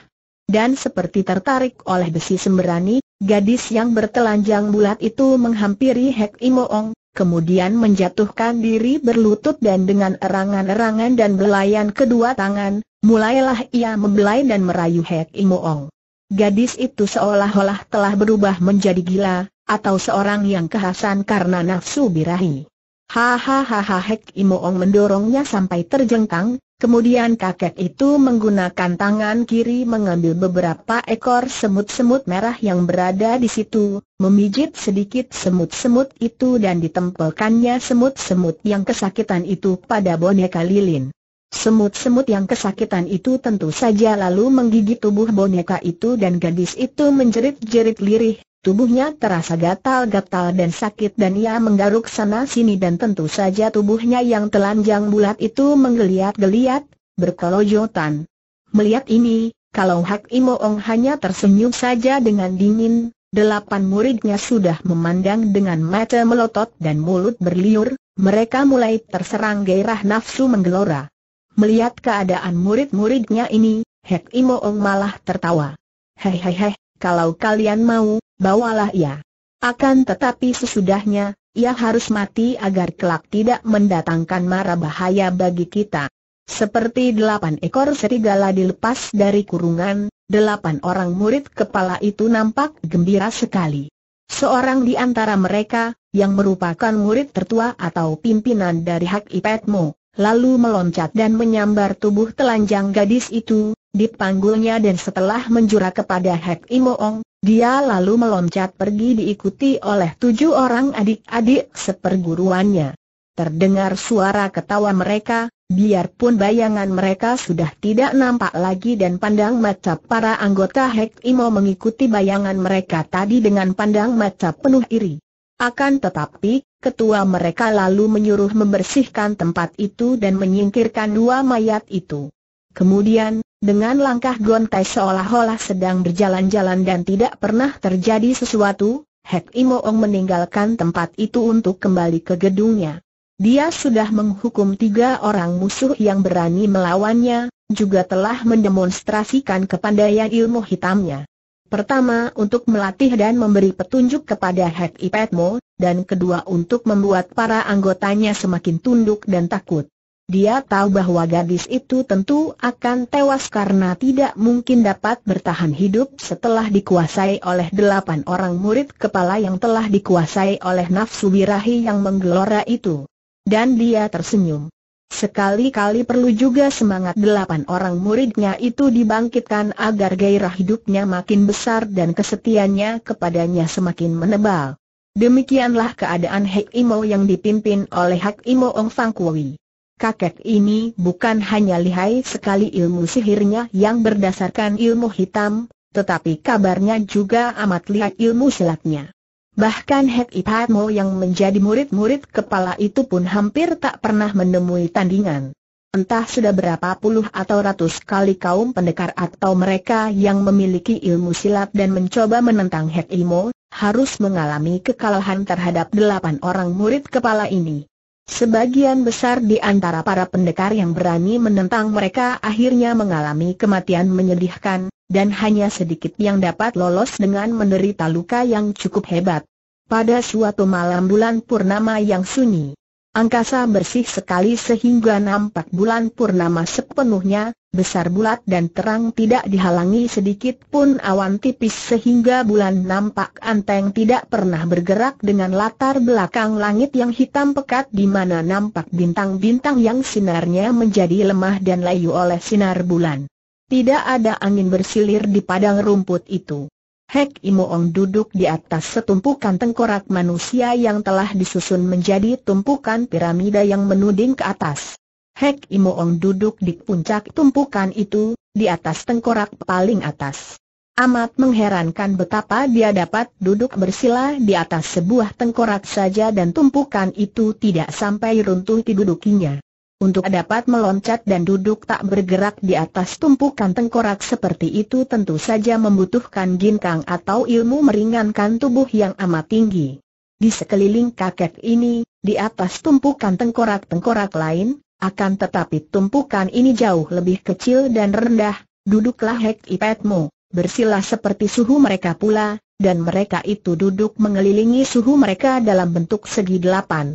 Dan seperti tertarik oleh besi sembrani, Gadis yang bertelanjang bulat itu menghampiri Hek Imoong, kemudian menjatuhkan diri berlutut dan dengan erangan-erangan dan belayan kedua tangan, mulailah ia membelai dan merayu Hek Imoong. Gadis itu seolah-olah telah berubah menjadi gila, atau seorang yang kehasan karena nafsu birahi. Hahaha Hek Imoong mendorongnya sampai terjengkang, Kemudian kakek itu menggunakan tangan kiri mengambil beberapa ekor semut-semut merah yang berada di situ, memijit sedikit semut-semut itu dan ditempelkannya semut-semut yang kesakitan itu pada boneka lilin. Semut-semut yang kesakitan itu tentu saja lalu menggigit tubuh boneka itu dan gadis itu menjerit-jerit lirih, Tubuhnya terasa gatal-gatal dan sakit dan ia menggaruk sana-sini dan tentu saja tubuhnya yang telanjang bulat itu menggeliat-geliat, berkelojotan. Melihat ini, kalau Hak Imoong hanya tersenyum saja dengan dingin, delapan muridnya sudah memandang dengan mata melotot dan mulut berliur, mereka mulai terserang gairah nafsu menggelora. Melihat keadaan murid-muridnya ini, Hak Imoong malah tertawa. Hei hei hei, kalau kalian mau, bawalah ia. Akan tetapi sesudahnya, ia harus mati agar kelak tidak mendatangkan mara bahaya bagi kita. Seperti delapan ekor serigala dilepas dari kurungan, delapan orang murid kepala itu nampak gembira sekali. Seorang di antara mereka, yang merupakan murid tertua atau pimpinan dari Hak Ipetmo, lalu meloncat dan menyambar tubuh telanjang gadis itu, dipanggulnya dan setelah menjura kepada Hek Imoong, dia lalu meloncat pergi diikuti oleh tujuh orang adik-adik seperguruannya. Terdengar suara ketawa mereka, biarpun bayangan mereka sudah tidak nampak lagi dan pandang mata para anggota Hek Imo mengikuti bayangan mereka tadi dengan pandang mata penuh iri. Akan tetapi, ketua mereka lalu menyuruh membersihkan tempat itu dan menyingkirkan dua mayat itu. Kemudian, dengan langkah gontai seolah-olah sedang berjalan-jalan dan tidak pernah terjadi sesuatu, Hek Imoong meninggalkan tempat itu untuk kembali ke gedungnya. Dia sudah menghukum tiga orang musuh yang berani melawannya, juga telah mendemonstrasikan kepandaian ilmu hitamnya. Pertama untuk melatih dan memberi petunjuk kepada Hek Ipetmo, dan kedua untuk membuat para anggotanya semakin tunduk dan takut. Dia tahu bahwa gadis itu tentu akan tewas karena tidak mungkin dapat bertahan hidup setelah dikuasai oleh delapan orang murid kepala yang telah dikuasai oleh nafsu birahi yang menggelora itu. Dan dia tersenyum. Sekali-kali perlu juga semangat delapan orang muridnya itu dibangkitkan agar gairah hidupnya makin besar dan kesetiannya kepadanya semakin menebal. Demikianlah keadaan Hek Imo yang dipimpin oleh Hek Imo Ong Fang Kui kakek ini bukan hanya lihai sekali ilmu sihirnya yang berdasarkan ilmu hitam, tetapi kabarnya juga amat lihai ilmu silatnya. Bahkan Hek Ipatmo yang menjadi murid-murid kepala itu pun hampir tak pernah menemui tandingan. Entah sudah berapa puluh atau ratus kali kaum pendekar atau mereka yang memiliki ilmu silat dan mencoba menentang Hek Imo, harus mengalami kekalahan terhadap delapan orang murid kepala ini. Sebagian besar di antara para pendekar yang berani menentang mereka akhirnya mengalami kematian menyedihkan, dan hanya sedikit yang dapat lolos dengan menderita luka yang cukup hebat. Pada suatu malam bulan purnama yang sunyi, angkasa bersih sekali sehingga nampak bulan purnama sepenuhnya, besar bulat dan terang tidak dihalangi sedikit pun awan tipis sehingga bulan nampak anteng tidak pernah bergerak dengan latar belakang langit yang hitam pekat di mana nampak bintang-bintang yang sinarnya menjadi lemah dan layu oleh sinar bulan. Tidak ada angin bersilir di padang rumput itu. Hek Imoong duduk di atas setumpukan tengkorak manusia yang telah disusun menjadi tumpukan piramida yang menuding ke atas. Hek Imoong duduk di puncak tumpukan itu, di atas tengkorak paling atas. Amat mengherankan betapa dia dapat duduk bersila di atas sebuah tengkorak saja dan tumpukan itu tidak sampai runtuh didudukinya. Untuk dapat meloncat dan duduk tak bergerak di atas tumpukan tengkorak seperti itu tentu saja membutuhkan ginkang atau ilmu meringankan tubuh yang amat tinggi. Di sekeliling kakek ini, di atas tumpukan tengkorak-tengkorak lain, akan tetapi tumpukan ini jauh lebih kecil dan rendah, duduklah Hek Ipetmu, bersilah seperti suhu mereka pula, dan mereka itu duduk mengelilingi suhu mereka dalam bentuk segi delapan.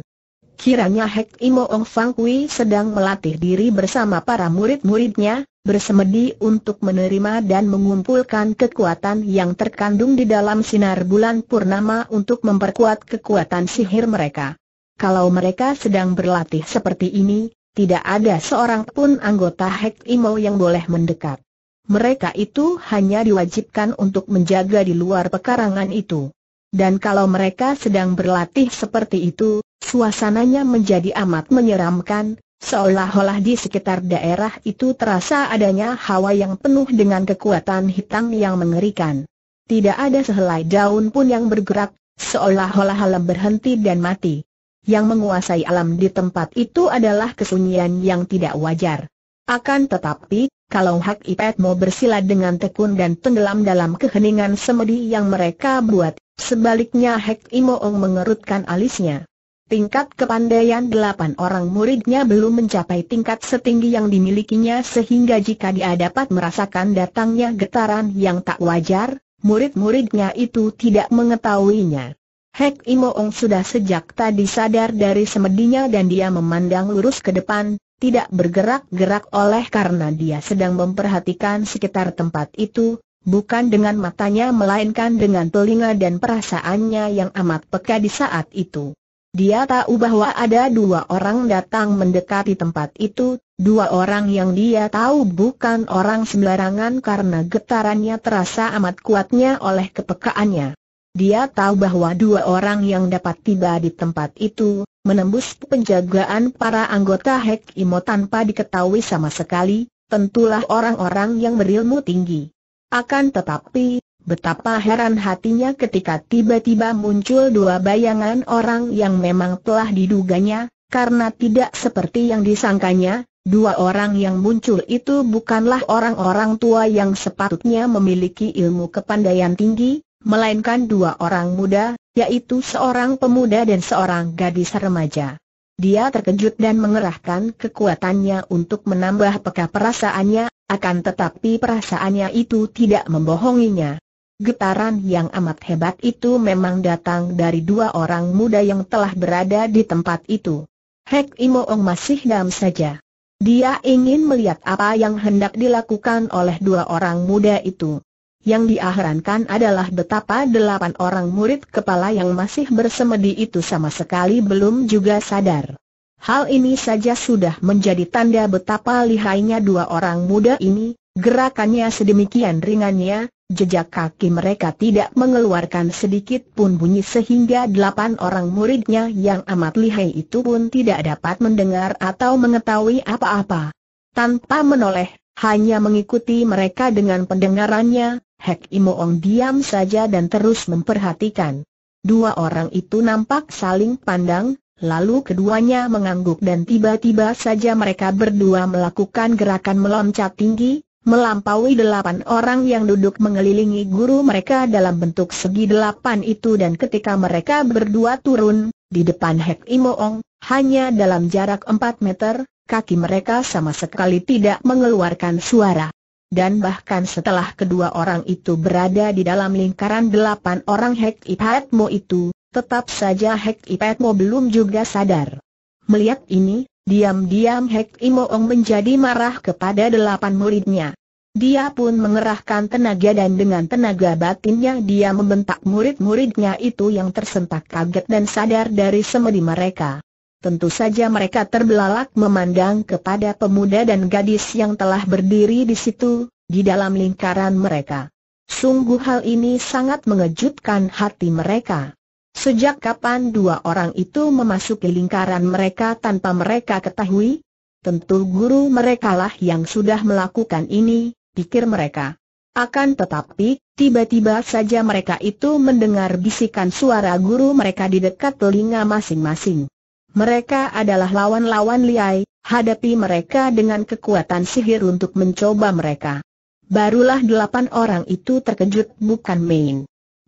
Kiranya Hek Imo Ong Fang Kui sedang melatih diri bersama para murid-muridnya, bersemedi untuk menerima dan mengumpulkan kekuatan yang terkandung di dalam sinar bulan purnama untuk memperkuat kekuatan sihir mereka. Kalau mereka sedang berlatih seperti ini, tidak ada seorang pun anggota Hek Imo yang boleh mendekat. Mereka itu hanya diwajibkan untuk menjaga di luar pekarangan itu. Dan kalau mereka sedang berlatih seperti itu, suasananya menjadi amat menyeramkan, seolah-olah di sekitar daerah itu terasa adanya hawa yang penuh dengan kekuatan hitam yang mengerikan. Tidak ada sehelai daun pun yang bergerak, seolah-olah alam berhenti dan mati. Yang menguasai alam di tempat itu adalah kesunyian yang tidak wajar. Akan tetapi, kalau Hak Ipet mau bersila dengan tekun dan tenggelam dalam keheningan semedi yang mereka buat, sebaliknya Hak Imoong mengerutkan alisnya. Tingkat kepandaian delapan orang muridnya belum mencapai tingkat setinggi yang dimilikinya sehingga jika dia dapat merasakan datangnya getaran yang tak wajar, murid-muridnya itu tidak mengetahuinya. Hek Imoong sudah sejak tadi sadar dari semedinya dan dia memandang lurus ke depan, tidak bergerak-gerak oleh karena dia sedang memperhatikan sekitar tempat itu, bukan dengan matanya melainkan dengan telinga dan perasaannya yang amat peka di saat itu. Dia tahu bahwa ada dua orang datang mendekati tempat itu, dua orang yang dia tahu bukan orang sembarangan karena getarannya terasa amat kuatnya oleh kepekaannya. Dia tahu bahwa dua orang yang dapat tiba di tempat itu, menembus penjagaan para anggota Hek Imo tanpa diketahui sama sekali, tentulah orang-orang yang berilmu tinggi. Akan tetapi, betapa heran hatinya ketika tiba-tiba muncul dua bayangan orang yang memang telah diduganya, karena tidak seperti yang disangkanya, dua orang yang muncul itu bukanlah orang-orang tua yang sepatutnya memiliki ilmu kepandaian tinggi, melainkan dua orang muda, yaitu seorang pemuda dan seorang gadis remaja. Dia terkejut dan mengerahkan kekuatannya untuk menambah peka perasaannya, akan tetapi perasaannya itu tidak membohonginya. Getaran yang amat hebat itu memang datang dari dua orang muda yang telah berada di tempat itu. Hek Imoong masih dam saja. Dia ingin melihat apa yang hendak dilakukan oleh dua orang muda itu. Yang diaharankan adalah betapa delapan orang murid kepala yang masih bersemedi itu sama sekali belum juga sadar. Hal ini saja sudah menjadi tanda betapa lihainya dua orang muda ini, gerakannya sedemikian ringannya, jejak kaki mereka tidak mengeluarkan sedikit pun bunyi sehingga delapan orang muridnya yang amat lihai itu pun tidak dapat mendengar atau mengetahui apa-apa. Tanpa menoleh, hanya mengikuti mereka dengan pendengarannya, Hek Imoong diam saja dan terus memperhatikan. Dua orang itu nampak saling pandang, lalu keduanya mengangguk dan tiba-tiba saja mereka berdua melakukan gerakan meloncat tinggi, melampaui delapan orang yang duduk mengelilingi guru mereka dalam bentuk segi delapan itu dan ketika mereka berdua turun, di depan Hek Imoong, hanya dalam jarak empat meter, kaki mereka sama sekali tidak mengeluarkan suara. Dan bahkan setelah kedua orang itu berada di dalam lingkaran delapan orang Hek Ipatmo itu, tetap saja Hek Ipatmo belum juga sadar. Melihat ini, diam-diam Hek Imoong menjadi marah kepada delapan muridnya. Dia pun mengerahkan tenaga dan dengan tenaga batinnya dia membentak murid-muridnya itu yang tersentak kaget dan sadar dari semedi mereka. Tentu saja mereka terbelalak memandang kepada pemuda dan gadis yang telah berdiri di situ, di dalam lingkaran mereka. Sungguh hal ini sangat mengejutkan hati mereka. Sejak kapan dua orang itu memasuki lingkaran mereka tanpa mereka ketahui? Tentu guru merekalah yang sudah melakukan ini, pikir mereka. Akan tetapi, tiba-tiba saja mereka itu mendengar bisikan suara guru mereka di dekat telinga masing-masing. Mereka adalah lawan-lawan liai, hadapi mereka dengan kekuatan sihir untuk mencoba mereka. Barulah delapan orang itu terkejut bukan main.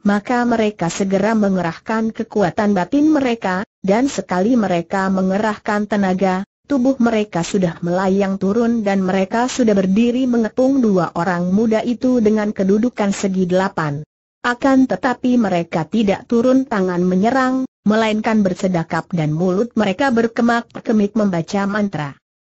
Maka mereka segera mengerahkan kekuatan batin mereka, dan sekali mereka mengerahkan tenaga, tubuh mereka sudah melayang turun dan mereka sudah berdiri mengepung dua orang muda itu dengan kedudukan segi delapan. Akan tetapi mereka tidak turun tangan menyerang, melainkan bersedekap dan mulut mereka berkemak-kemik membaca mantra.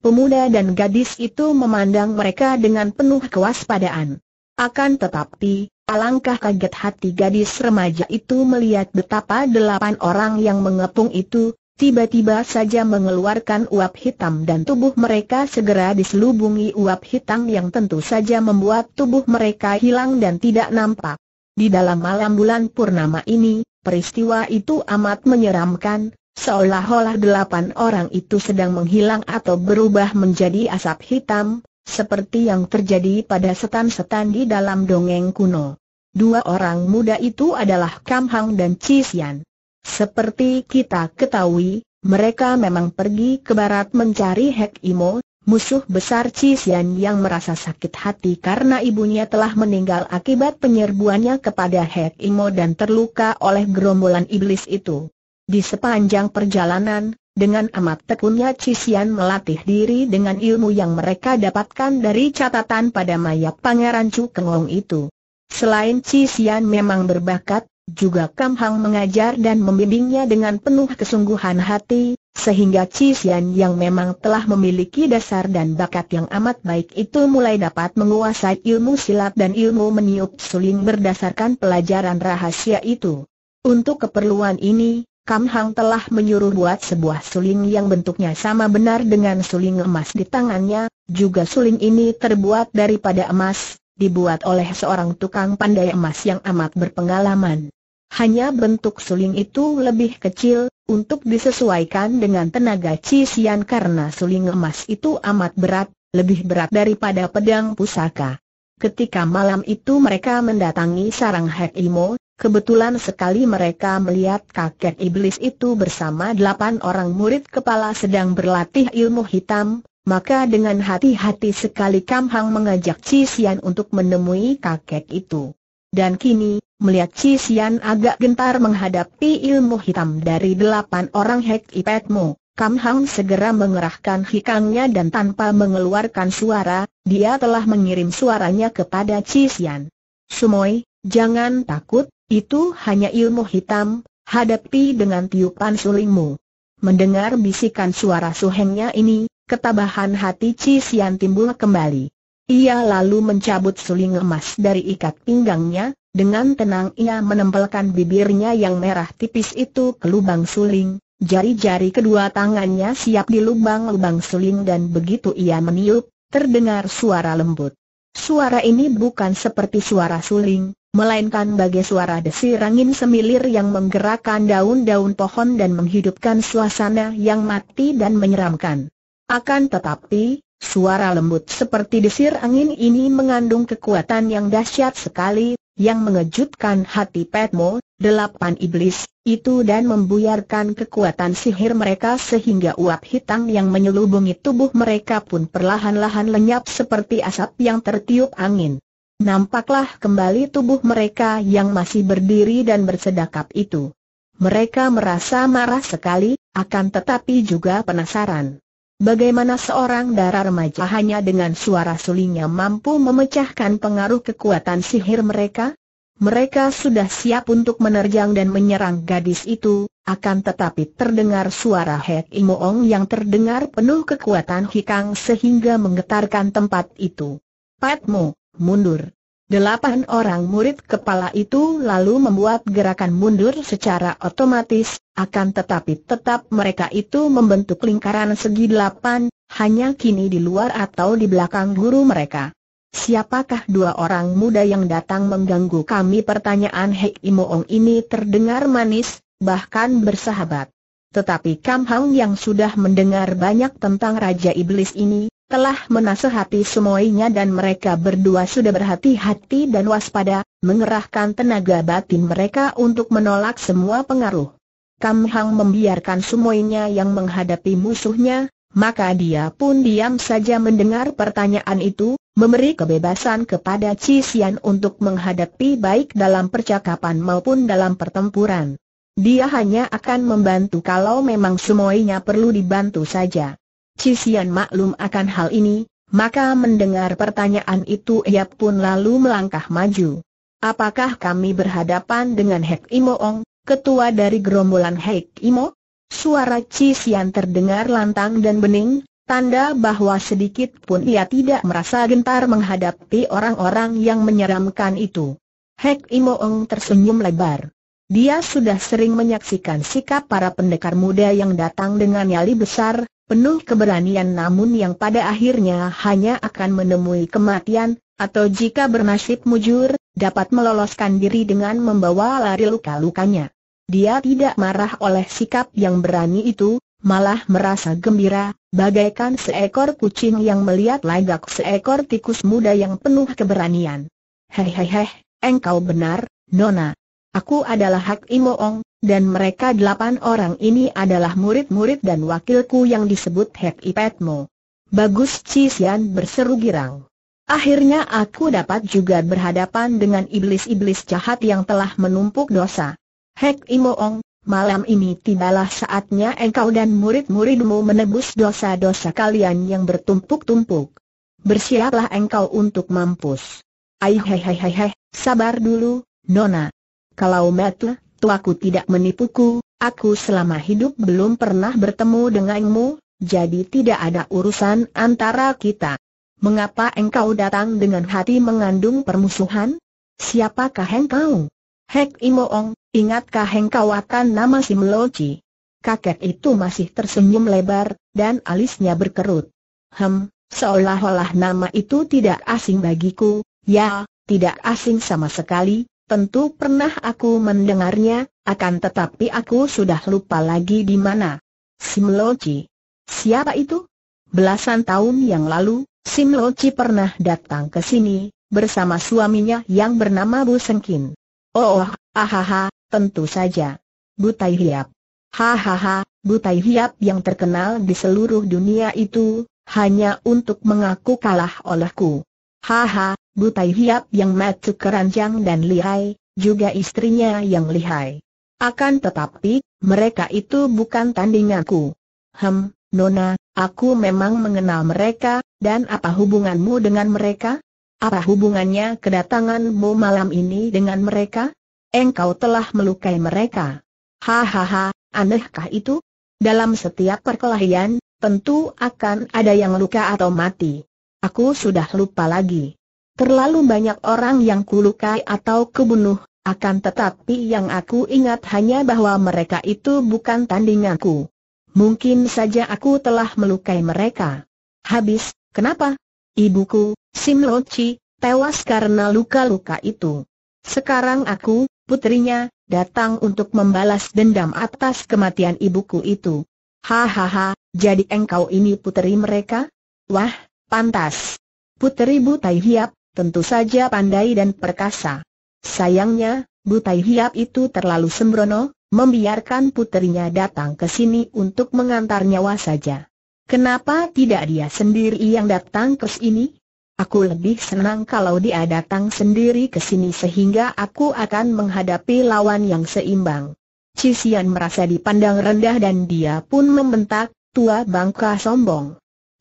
Pemuda dan gadis itu memandang mereka dengan penuh kewaspadaan. Akan tetapi, alangkah kaget hati gadis remaja itu melihat betapa delapan orang yang mengepung itu, tiba-tiba saja mengeluarkan uap hitam dan tubuh mereka segera diselubungi uap hitam yang tentu saja membuat tubuh mereka hilang dan tidak nampak. Di dalam malam bulan purnama ini, Peristiwa itu amat menyeramkan, seolah-olah delapan orang itu sedang menghilang atau berubah menjadi asap hitam, seperti yang terjadi pada setan-setan di dalam dongeng kuno. Dua orang muda itu adalah Kam Hang dan Cisian. Seperti kita ketahui, mereka memang pergi ke barat mencari Hek Imo, Musuh besar Cisian yang merasa sakit hati karena ibunya telah meninggal akibat penyerbuannya kepada Hek Imo dan terluka oleh gerombolan iblis itu. Di sepanjang perjalanan, dengan amat tekunnya Cisian melatih diri dengan ilmu yang mereka dapatkan dari catatan pada mayat Pangeran Chu Kengong itu. Selain Cisian memang berbakat, juga Kam Hang mengajar dan membimbingnya dengan penuh kesungguhan hati, sehingga Cisian yang memang telah memiliki dasar dan bakat yang amat baik itu mulai dapat menguasai ilmu silat dan ilmu meniup suling berdasarkan pelajaran rahasia itu. Untuk keperluan ini, Kam Hang telah menyuruh buat sebuah suling yang bentuknya sama benar dengan suling emas di tangannya, juga suling ini terbuat daripada emas, dibuat oleh seorang tukang pandai emas yang amat berpengalaman. Hanya bentuk suling itu lebih kecil, untuk disesuaikan dengan tenaga cisian karena suling emas itu amat berat, lebih berat daripada pedang pusaka. Ketika malam itu mereka mendatangi sarang Hek Imo, kebetulan sekali mereka melihat kakek iblis itu bersama delapan orang murid kepala sedang berlatih ilmu hitam, maka dengan hati-hati sekali Kam Hang mengajak Cisian untuk menemui kakek itu. Dan kini, Melihat Chi Xian agak gentar menghadapi ilmu hitam dari delapan orang Hek Ipetmu, Kam Hang segera mengerahkan hikangnya dan tanpa mengeluarkan suara, dia telah mengirim suaranya kepada Chi Xian. Sumoy, jangan takut, itu hanya ilmu hitam, hadapi dengan tiupan sulingmu. Mendengar bisikan suara suhengnya ini, ketabahan hati Chi Xian timbul kembali. Ia lalu mencabut suling emas dari ikat pinggangnya, dengan tenang ia menempelkan bibirnya yang merah tipis itu ke lubang suling, jari-jari kedua tangannya siap di lubang-lubang suling dan begitu ia meniup, terdengar suara lembut. Suara ini bukan seperti suara suling, melainkan bagai suara desir angin semilir yang menggerakkan daun-daun pohon dan menghidupkan suasana yang mati dan menyeramkan. Akan tetapi, Suara lembut seperti desir angin ini mengandung kekuatan yang dahsyat sekali, yang mengejutkan hati Petmo, delapan iblis, itu dan membuyarkan kekuatan sihir mereka sehingga uap hitam yang menyelubungi tubuh mereka pun perlahan-lahan lenyap seperti asap yang tertiup angin. Nampaklah kembali tubuh mereka yang masih berdiri dan bersedakap itu. Mereka merasa marah sekali, akan tetapi juga penasaran. Bagaimana seorang darah remaja hanya dengan suara sulingnya mampu memecahkan pengaruh kekuatan sihir mereka? Mereka sudah siap untuk menerjang dan menyerang gadis itu, akan tetapi terdengar suara Hek Imoong yang terdengar penuh kekuatan hikang sehingga menggetarkan tempat itu. Patmu, mundur. Delapan orang murid kepala itu lalu membuat gerakan mundur secara otomatis, akan tetapi tetap mereka itu membentuk lingkaran segi delapan, hanya kini di luar atau di belakang guru mereka. Siapakah dua orang muda yang datang mengganggu kami? Pertanyaan Hei Imoong ini terdengar manis, bahkan bersahabat. Tetapi Kam Hang yang sudah mendengar banyak tentang Raja Iblis ini, telah menasehati semuanya dan mereka berdua sudah berhati-hati dan waspada, mengerahkan tenaga batin mereka untuk menolak semua pengaruh. Kam Hang membiarkan semuanya yang menghadapi musuhnya, maka dia pun diam saja mendengar pertanyaan itu, memberi kebebasan kepada Chi Xian untuk menghadapi baik dalam percakapan maupun dalam pertempuran. Dia hanya akan membantu kalau memang semuanya perlu dibantu saja. Cisian maklum akan hal ini, maka mendengar pertanyaan itu ia pun lalu melangkah maju. Apakah kami berhadapan dengan Hek Imo Ong, ketua dari gerombolan Hek Imo? Suara Cisian terdengar lantang dan bening, tanda bahwa sedikit pun ia tidak merasa gentar menghadapi orang-orang yang menyeramkan itu. Hek Imo Ong tersenyum lebar. Dia sudah sering menyaksikan sikap para pendekar muda yang datang dengan nyali besar, penuh keberanian namun yang pada akhirnya hanya akan menemui kematian, atau jika bernasib mujur, dapat meloloskan diri dengan membawa lari luka-lukanya. Dia tidak marah oleh sikap yang berani itu, malah merasa gembira, bagaikan seekor kucing yang melihat lagak seekor tikus muda yang penuh keberanian. Hei hei hei, engkau benar, Nona. Aku adalah Hak Imoong, dan mereka delapan orang ini adalah murid-murid dan wakilku yang disebut Hek Ipetmo. Bagus Cisian berseru girang. Akhirnya aku dapat juga berhadapan dengan iblis-iblis jahat yang telah menumpuk dosa. Hek Imoong, malam ini tibalah saatnya engkau dan murid-muridmu menebus dosa-dosa kalian yang bertumpuk-tumpuk. Bersiaplah engkau untuk mampus. Aih hehehehe, sabar dulu, Nona. Kalau metu, tuaku tidak menipuku, aku selama hidup belum pernah bertemu denganmu, jadi tidak ada urusan antara kita. Mengapa engkau datang dengan hati mengandung permusuhan? Siapakah engkau? Hek Imoong, ingatkah engkau akan nama si Meloci? Kakek itu masih tersenyum lebar, dan alisnya berkerut. Hem, seolah-olah nama itu tidak asing bagiku, ya, tidak asing sama sekali, Tentu pernah aku mendengarnya, akan tetapi aku sudah lupa lagi di mana. Simloci. Siapa itu? Belasan tahun yang lalu, Simloci pernah datang ke sini, bersama suaminya yang bernama Bu Sengkin. Oh, ahaha, tentu saja. Tai Hiap. Hahaha, Tai Hiap yang terkenal di seluruh dunia itu, hanya untuk mengaku kalah olehku. Haha, Butai Hiap yang macuk keranjang dan lihai, juga istrinya yang lihai. Akan tetapi, mereka itu bukan tandinganku. Hem, Nona, aku memang mengenal mereka, dan apa hubunganmu dengan mereka? Apa hubungannya kedatanganmu malam ini dengan mereka? Engkau telah melukai mereka. Hahaha, anehkah itu? Dalam setiap perkelahian, tentu akan ada yang luka atau mati. Aku sudah lupa lagi. Terlalu banyak orang yang kulukai atau kebunuh, akan tetapi yang aku ingat hanya bahwa mereka itu bukan tandinganku. Mungkin saja aku telah melukai mereka. Habis, kenapa? Ibuku, Lochi, tewas karena luka-luka itu. Sekarang aku, putrinya, datang untuk membalas dendam atas kematian ibuku itu. Hahaha, jadi engkau ini putri mereka? Wah, Pantas. Puteri Butai Hiap, tentu saja pandai dan perkasa. Sayangnya, Butai Hiap itu terlalu sembrono, membiarkan puterinya datang ke sini untuk mengantar nyawa saja. Kenapa tidak dia sendiri yang datang ke sini? Aku lebih senang kalau dia datang sendiri ke sini sehingga aku akan menghadapi lawan yang seimbang. Cisian merasa dipandang rendah dan dia pun membentak, tua bangka sombong.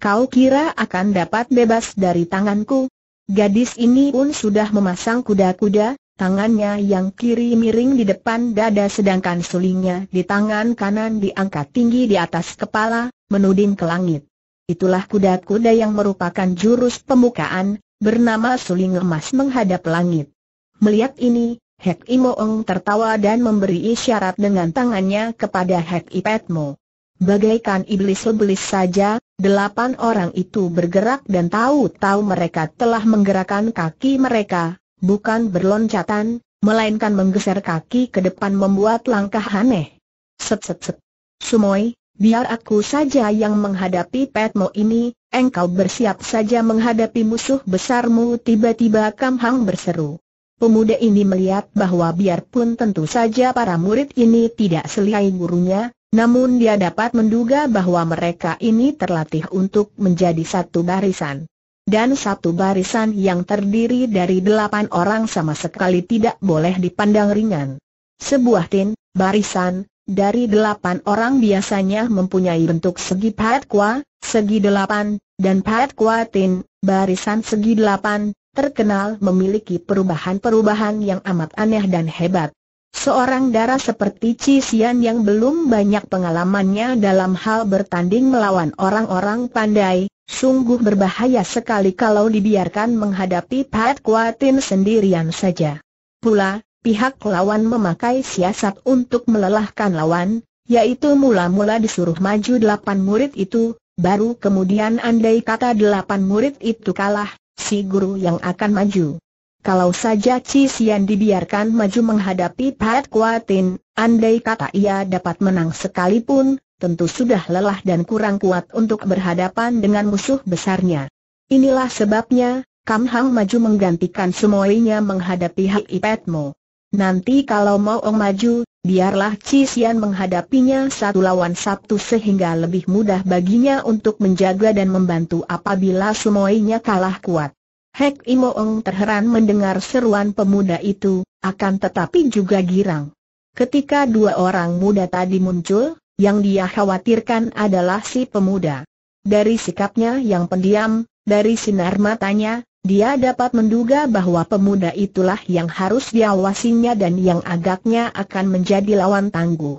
Kau kira akan dapat bebas dari tanganku? Gadis ini pun sudah memasang kuda-kuda, tangannya yang kiri miring di depan dada sedangkan sulingnya di tangan kanan diangkat tinggi di atas kepala, menuding ke langit. Itulah kuda-kuda yang merupakan jurus pembukaan, bernama suling emas menghadap langit. Melihat ini, Hek Imoong tertawa dan memberi isyarat dengan tangannya kepada Hek Ipetmo. Bagaikan iblis-iblis saja, Delapan orang itu bergerak dan tahu-tahu mereka telah menggerakkan kaki mereka, bukan berloncatan, melainkan menggeser kaki ke depan membuat langkah aneh. Set set set. Sumoi, biar aku saja yang menghadapi petmo ini, engkau bersiap saja menghadapi musuh besarmu tiba-tiba Kamhang berseru. Pemuda ini melihat bahwa biarpun tentu saja para murid ini tidak seliai gurunya, namun dia dapat menduga bahwa mereka ini terlatih untuk menjadi satu barisan. Dan satu barisan yang terdiri dari delapan orang sama sekali tidak boleh dipandang ringan. Sebuah tin, barisan, dari delapan orang biasanya mempunyai bentuk segi patkwa, segi delapan, dan patkwa tin, barisan segi delapan, terkenal memiliki perubahan-perubahan yang amat aneh dan hebat. Seorang darah seperti Cisian yang belum banyak pengalamannya dalam hal bertanding melawan orang-orang pandai, sungguh berbahaya sekali kalau dibiarkan menghadapi Pat Kuatin sendirian saja. Pula, pihak lawan memakai siasat untuk melelahkan lawan, yaitu mula-mula disuruh maju delapan murid itu, baru kemudian andai kata delapan murid itu kalah, si guru yang akan maju kalau saja Cisian dibiarkan maju menghadapi Pat Kuatin, andai kata ia dapat menang sekalipun, tentu sudah lelah dan kurang kuat untuk berhadapan dengan musuh besarnya. Inilah sebabnya, Kam Hang maju menggantikan semuanya menghadapi Hai Petmo. Nanti kalau mau Ong maju, biarlah Cisian menghadapinya satu lawan satu sehingga lebih mudah baginya untuk menjaga dan membantu apabila semuanya kalah kuat. Hek Imoong terheran mendengar seruan pemuda itu, akan tetapi juga girang. Ketika dua orang muda tadi muncul, yang dia khawatirkan adalah si pemuda. Dari sikapnya yang pendiam, dari sinar matanya, dia dapat menduga bahwa pemuda itulah yang harus diawasinya dan yang agaknya akan menjadi lawan tangguh.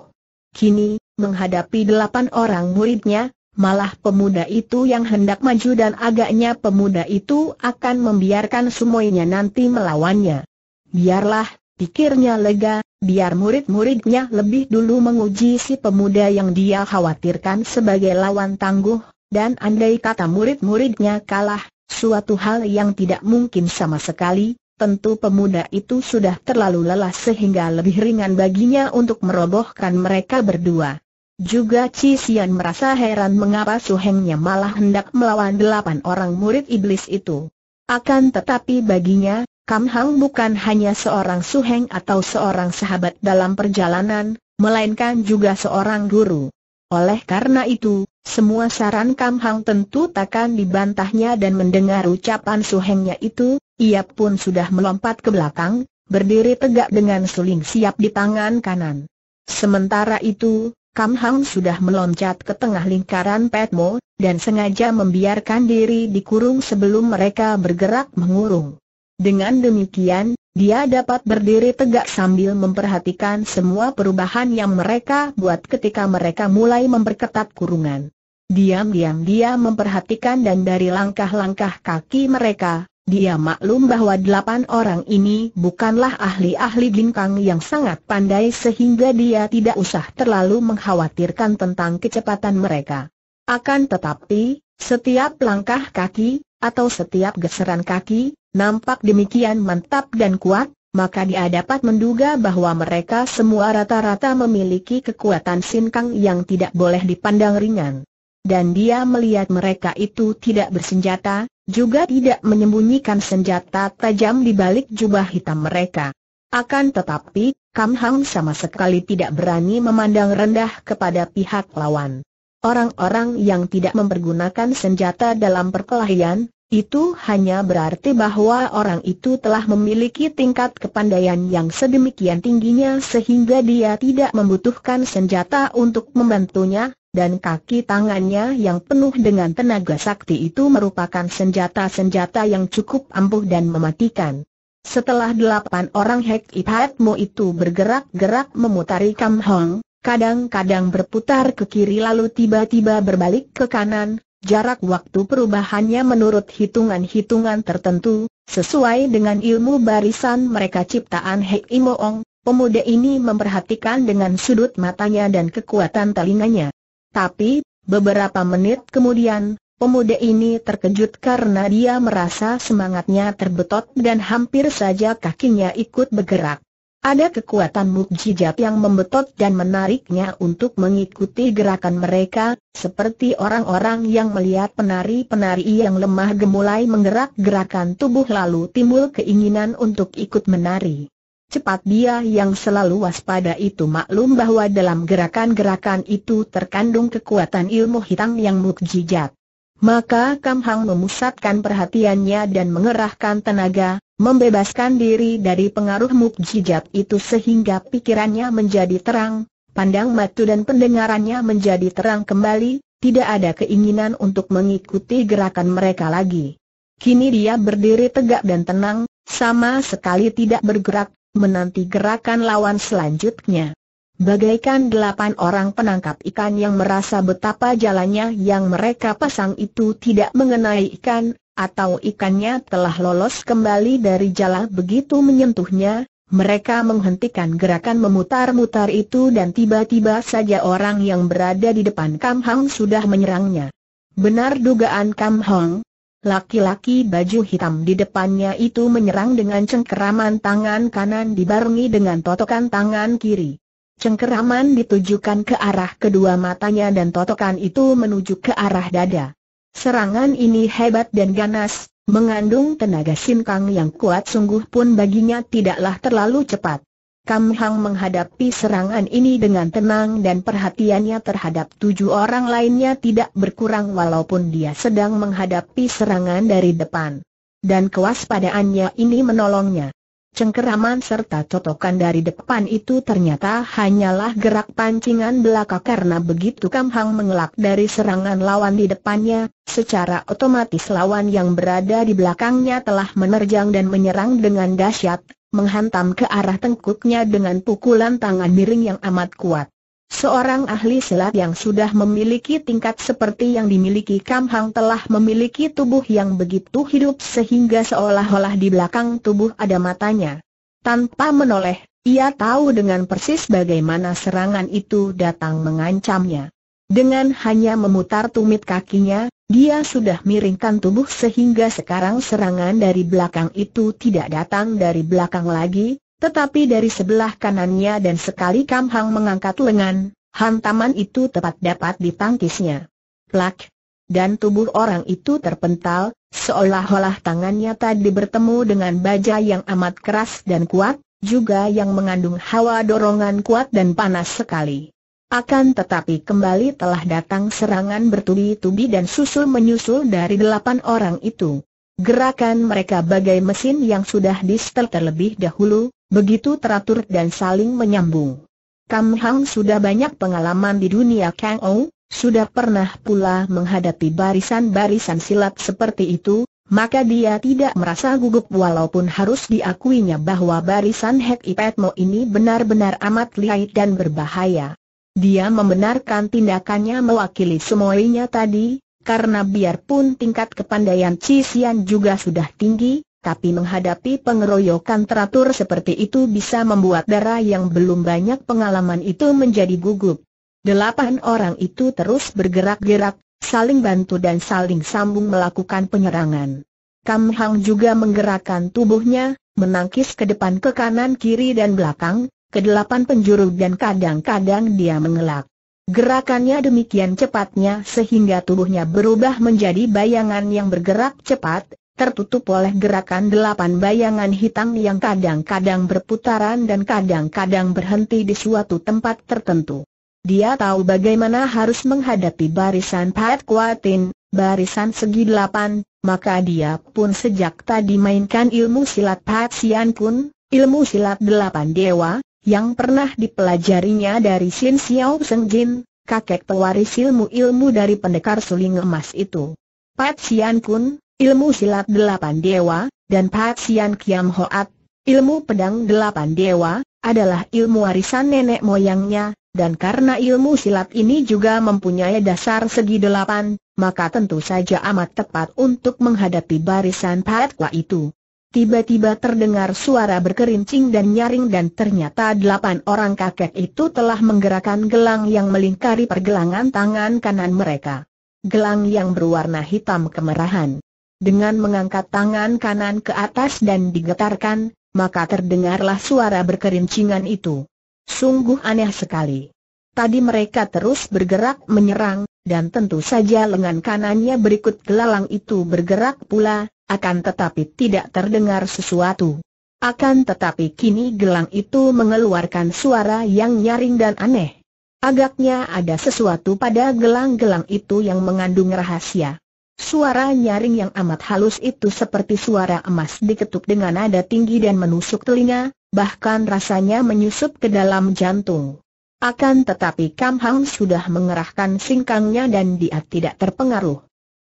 Kini, menghadapi delapan orang muridnya, Malah pemuda itu yang hendak maju dan agaknya pemuda itu akan membiarkan semuanya nanti melawannya. Biarlah, pikirnya lega, biar murid-muridnya lebih dulu menguji si pemuda yang dia khawatirkan sebagai lawan tangguh, dan andai kata murid-muridnya kalah, suatu hal yang tidak mungkin sama sekali, tentu pemuda itu sudah terlalu lelah sehingga lebih ringan baginya untuk merobohkan mereka berdua. Juga Chi Xian merasa heran mengapa Su Hengnya malah hendak melawan delapan orang murid iblis itu. Akan tetapi baginya, Kam Hang bukan hanya seorang Su Heng atau seorang sahabat dalam perjalanan, melainkan juga seorang guru. Oleh karena itu, semua saran Kam Hang tentu takkan dibantahnya dan mendengar ucapan Su Hengnya itu, ia pun sudah melompat ke belakang, berdiri tegak dengan suling siap di tangan kanan. Sementara itu, Kam Hang sudah meloncat ke tengah lingkaran Petmo, dan sengaja membiarkan diri dikurung sebelum mereka bergerak mengurung. Dengan demikian, dia dapat berdiri tegak sambil memperhatikan semua perubahan yang mereka buat ketika mereka mulai memperketat kurungan. Diam-diam dia memperhatikan dan dari langkah-langkah kaki mereka, dia maklum bahwa delapan orang ini bukanlah ahli-ahli bintang yang sangat pandai sehingga dia tidak usah terlalu mengkhawatirkan tentang kecepatan mereka. Akan tetapi, setiap langkah kaki, atau setiap geseran kaki, nampak demikian mantap dan kuat, maka dia dapat menduga bahwa mereka semua rata-rata memiliki kekuatan sinkang yang tidak boleh dipandang ringan. Dan dia melihat mereka itu tidak bersenjata, juga tidak menyembunyikan senjata tajam di balik jubah hitam mereka. Akan tetapi, Kam Hang sama sekali tidak berani memandang rendah kepada pihak lawan. Orang-orang yang tidak mempergunakan senjata dalam perkelahian, itu hanya berarti bahwa orang itu telah memiliki tingkat kepandaian yang sedemikian tingginya sehingga dia tidak membutuhkan senjata untuk membantunya, dan kaki tangannya yang penuh dengan tenaga sakti itu merupakan senjata-senjata yang cukup ampuh dan mematikan. Setelah delapan orang Hek Mo itu bergerak-gerak memutari Kam Hong, kadang-kadang berputar ke kiri lalu tiba-tiba berbalik ke kanan, Jarak waktu perubahannya menurut hitungan-hitungan tertentu, sesuai dengan ilmu barisan mereka ciptaan Hei Imoong, pemuda ini memperhatikan dengan sudut matanya dan kekuatan telinganya. Tapi, beberapa menit kemudian, pemuda ini terkejut karena dia merasa semangatnya terbetot dan hampir saja kakinya ikut bergerak. Ada kekuatan mukjizat yang membetot dan menariknya untuk mengikuti gerakan mereka, seperti orang-orang yang melihat penari-penari yang lemah gemulai menggerak-gerakan tubuh lalu timbul keinginan untuk ikut menari. Cepat dia yang selalu waspada itu maklum bahwa dalam gerakan-gerakan itu terkandung kekuatan ilmu hitam yang mukjizat. Maka Kam Hang memusatkan perhatiannya dan mengerahkan tenaga, Membebaskan diri dari pengaruh mukjizat itu sehingga pikirannya menjadi terang, pandang matu dan pendengarannya menjadi terang kembali, tidak ada keinginan untuk mengikuti gerakan mereka lagi. Kini dia berdiri tegak dan tenang, sama sekali tidak bergerak, menanti gerakan lawan selanjutnya. Bagaikan delapan orang penangkap ikan yang merasa betapa jalannya yang mereka pasang itu tidak mengenai ikan, atau ikannya telah lolos kembali dari jala begitu menyentuhnya, mereka menghentikan gerakan memutar-mutar itu dan tiba-tiba saja orang yang berada di depan Kam Hong sudah menyerangnya. Benar dugaan Kam Hong, laki-laki baju hitam di depannya itu menyerang dengan cengkeraman tangan kanan dibarengi dengan totokan tangan kiri. Cengkeraman ditujukan ke arah kedua matanya dan totokan itu menuju ke arah dada. Serangan ini hebat dan ganas, mengandung tenaga sinkang yang kuat sungguh pun baginya tidaklah terlalu cepat. Kam Hang menghadapi serangan ini dengan tenang dan perhatiannya terhadap tujuh orang lainnya tidak berkurang walaupun dia sedang menghadapi serangan dari depan. Dan kewaspadaannya ini menolongnya. Cengkeraman serta totokan dari depan itu ternyata hanyalah gerak pancingan belaka karena begitu Kam Hang mengelak dari serangan lawan di depannya, secara otomatis lawan yang berada di belakangnya telah menerjang dan menyerang dengan dahsyat, menghantam ke arah tengkuknya dengan pukulan tangan miring yang amat kuat. Seorang ahli silat yang sudah memiliki tingkat seperti yang dimiliki Kam Hang telah memiliki tubuh yang begitu hidup sehingga seolah-olah di belakang tubuh ada matanya. Tanpa menoleh, ia tahu dengan persis bagaimana serangan itu datang mengancamnya. Dengan hanya memutar tumit kakinya, dia sudah miringkan tubuh sehingga sekarang serangan dari belakang itu tidak datang dari belakang lagi, tetapi dari sebelah kanannya dan sekali Kam Hang mengangkat lengan, hantaman itu tepat dapat ditangkisnya. Plak! Dan tubuh orang itu terpental, seolah-olah tangannya tadi bertemu dengan baja yang amat keras dan kuat, juga yang mengandung hawa dorongan kuat dan panas sekali. Akan tetapi kembali telah datang serangan bertubi-tubi dan susul-menyusul dari delapan orang itu. Gerakan mereka bagai mesin yang sudah disetel terlebih dahulu, Begitu teratur dan saling menyambung. Kam Hang sudah banyak pengalaman di dunia Kang Ou, sudah pernah pula menghadapi barisan-barisan silat seperti itu, maka dia tidak merasa gugup walaupun harus diakuinya bahwa barisan Hek Ipetmo ini benar-benar amat lihai dan berbahaya. Dia membenarkan tindakannya mewakili semuanya tadi, karena biarpun tingkat kepandaian Cisian juga sudah tinggi, tapi menghadapi pengeroyokan teratur seperti itu bisa membuat darah yang belum banyak pengalaman itu menjadi gugup. Delapan orang itu terus bergerak-gerak, saling bantu dan saling sambung melakukan penyerangan. Kam Hang juga menggerakkan tubuhnya, menangkis ke depan ke kanan kiri dan belakang, ke delapan penjuru dan kadang-kadang dia mengelak. Gerakannya demikian cepatnya sehingga tubuhnya berubah menjadi bayangan yang bergerak cepat, tertutup oleh gerakan delapan bayangan hitam yang kadang-kadang berputaran dan kadang-kadang berhenti di suatu tempat tertentu. Dia tahu bagaimana harus menghadapi barisan Pat Kuatin, barisan segi delapan, maka dia pun sejak tadi mainkan ilmu silat Pat Sian Kun, ilmu silat delapan dewa, yang pernah dipelajarinya dari Sin Xiao Seng Jin, kakek pewaris ilmu-ilmu dari pendekar suling emas itu. Pat Sian Kun, ilmu silat delapan dewa, dan Patsian Kiam Hoat, ilmu pedang delapan dewa, adalah ilmu warisan nenek moyangnya, dan karena ilmu silat ini juga mempunyai dasar segi delapan, maka tentu saja amat tepat untuk menghadapi barisan Patwa itu. Tiba-tiba terdengar suara berkerincing dan nyaring dan ternyata delapan orang kakek itu telah menggerakkan gelang yang melingkari pergelangan tangan kanan mereka. Gelang yang berwarna hitam kemerahan. Dengan mengangkat tangan kanan ke atas dan digetarkan, maka terdengarlah suara berkerincingan itu. Sungguh aneh sekali. Tadi mereka terus bergerak menyerang, dan tentu saja lengan kanannya berikut gelalang itu bergerak pula, akan tetapi tidak terdengar sesuatu. Akan tetapi kini gelang itu mengeluarkan suara yang nyaring dan aneh. Agaknya ada sesuatu pada gelang-gelang itu yang mengandung rahasia. Suara nyaring yang amat halus itu seperti suara emas diketuk dengan nada tinggi dan menusuk telinga, bahkan rasanya menyusup ke dalam jantung. Akan tetapi Kam Hang sudah mengerahkan singkangnya dan dia tidak terpengaruh.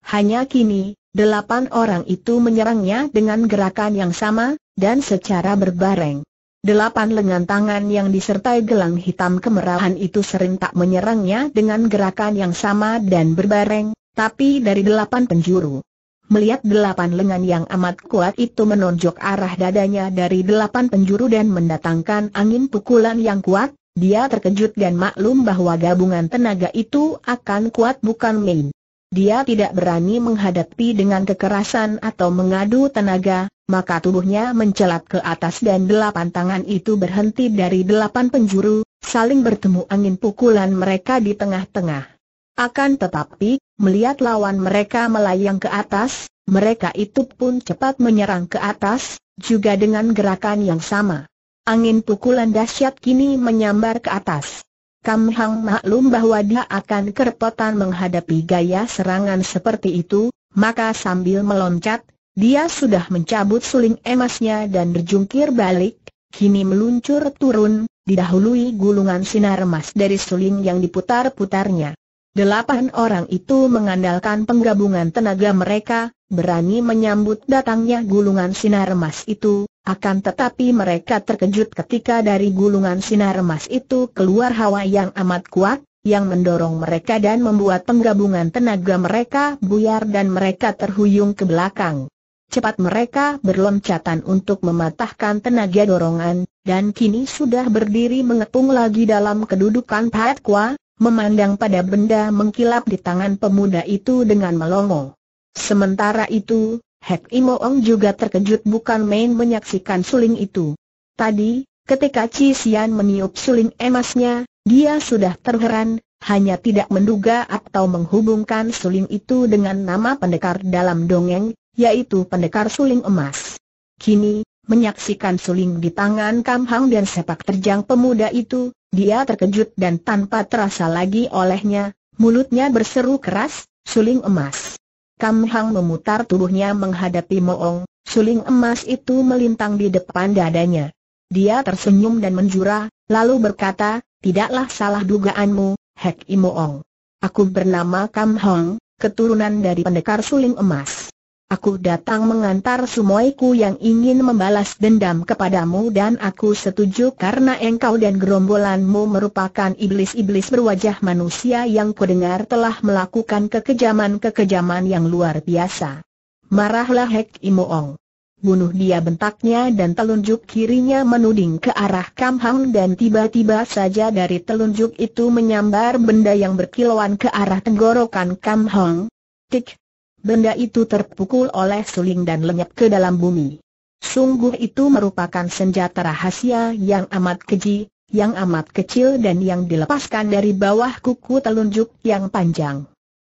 Hanya kini, delapan orang itu menyerangnya dengan gerakan yang sama, dan secara berbareng. Delapan lengan tangan yang disertai gelang hitam kemerahan itu serentak menyerangnya dengan gerakan yang sama dan berbareng, tapi dari delapan penjuru. Melihat delapan lengan yang amat kuat itu menonjok arah dadanya dari delapan penjuru dan mendatangkan angin pukulan yang kuat, dia terkejut dan maklum bahwa gabungan tenaga itu akan kuat bukan main. Dia tidak berani menghadapi dengan kekerasan atau mengadu tenaga, maka tubuhnya mencelat ke atas dan delapan tangan itu berhenti dari delapan penjuru, saling bertemu angin pukulan mereka di tengah-tengah. Akan tetapi, melihat lawan mereka melayang ke atas, mereka itu pun cepat menyerang ke atas, juga dengan gerakan yang sama. Angin pukulan dahsyat kini menyambar ke atas. Kam Hang maklum bahwa dia akan kerepotan menghadapi gaya serangan seperti itu, maka sambil meloncat, dia sudah mencabut suling emasnya dan berjungkir balik, kini meluncur turun, didahului gulungan sinar emas dari suling yang diputar-putarnya. Delapan orang itu mengandalkan penggabungan tenaga mereka, berani menyambut datangnya gulungan sinar emas itu, akan tetapi mereka terkejut ketika dari gulungan sinar emas itu keluar hawa yang amat kuat, yang mendorong mereka dan membuat penggabungan tenaga mereka buyar dan mereka terhuyung ke belakang. Cepat mereka berloncatan untuk mematahkan tenaga dorongan, dan kini sudah berdiri mengepung lagi dalam kedudukan Pat Kwa, memandang pada benda mengkilap di tangan pemuda itu dengan melongo. Sementara itu, Hek Imoong juga terkejut bukan main menyaksikan suling itu. Tadi, ketika Chi Xian meniup suling emasnya, dia sudah terheran, hanya tidak menduga atau menghubungkan suling itu dengan nama pendekar dalam dongeng, yaitu pendekar suling emas. Kini, Menyaksikan suling di tangan Kam Hang dan sepak terjang pemuda itu, dia terkejut dan tanpa terasa lagi olehnya, mulutnya berseru keras, suling emas. Kam Hang memutar tubuhnya menghadapi Moong, suling emas itu melintang di depan dadanya. Dia tersenyum dan menjura, lalu berkata, tidaklah salah dugaanmu, Hek Imoong. Aku bernama Kam Hong, keturunan dari pendekar suling emas. Aku datang mengantar sumoiku yang ingin membalas dendam kepadamu dan aku setuju karena engkau dan gerombolanmu merupakan iblis-iblis berwajah manusia yang kudengar telah melakukan kekejaman-kekejaman yang luar biasa. Marahlah Hek Imoong. Bunuh dia bentaknya dan telunjuk kirinya menuding ke arah Kam Hang dan tiba-tiba saja dari telunjuk itu menyambar benda yang berkilauan ke arah tenggorokan Kam Hang. Tik, benda itu terpukul oleh suling dan lenyap ke dalam bumi. Sungguh itu merupakan senjata rahasia yang amat keji, yang amat kecil dan yang dilepaskan dari bawah kuku telunjuk yang panjang.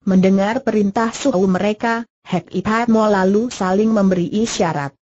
Mendengar perintah suhu mereka, Hek Ipatmo lalu saling memberi isyarat.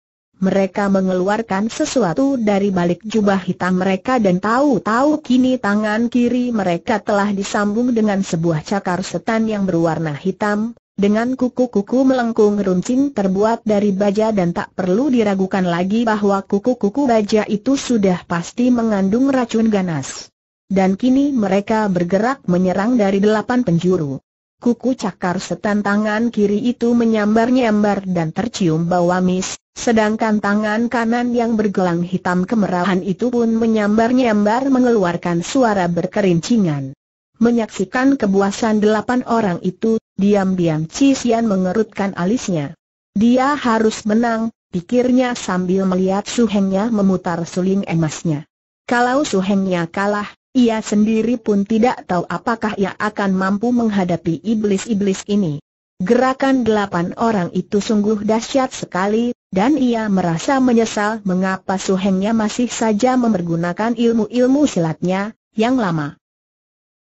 Mereka mengeluarkan sesuatu dari balik jubah hitam mereka dan tahu-tahu kini tangan kiri mereka telah disambung dengan sebuah cakar setan yang berwarna hitam, dengan kuku-kuku melengkung runcing terbuat dari baja dan tak perlu diragukan lagi bahwa kuku-kuku baja itu sudah pasti mengandung racun ganas. Dan kini mereka bergerak menyerang dari delapan penjuru. Kuku cakar setan tangan kiri itu menyambar-nyambar dan tercium bau amis, sedangkan tangan kanan yang bergelang hitam kemerahan itu pun menyambar-nyambar mengeluarkan suara berkerincingan. Menyaksikan kebuasan delapan orang itu, Diam-diam Cisian mengerutkan alisnya. Dia harus menang, pikirnya sambil melihat suhengnya memutar suling emasnya. Kalau suhengnya kalah, ia sendiri pun tidak tahu apakah ia akan mampu menghadapi iblis-iblis ini. Gerakan delapan orang itu sungguh dahsyat sekali, dan ia merasa menyesal mengapa suhengnya masih saja mempergunakan ilmu-ilmu silatnya, yang lama.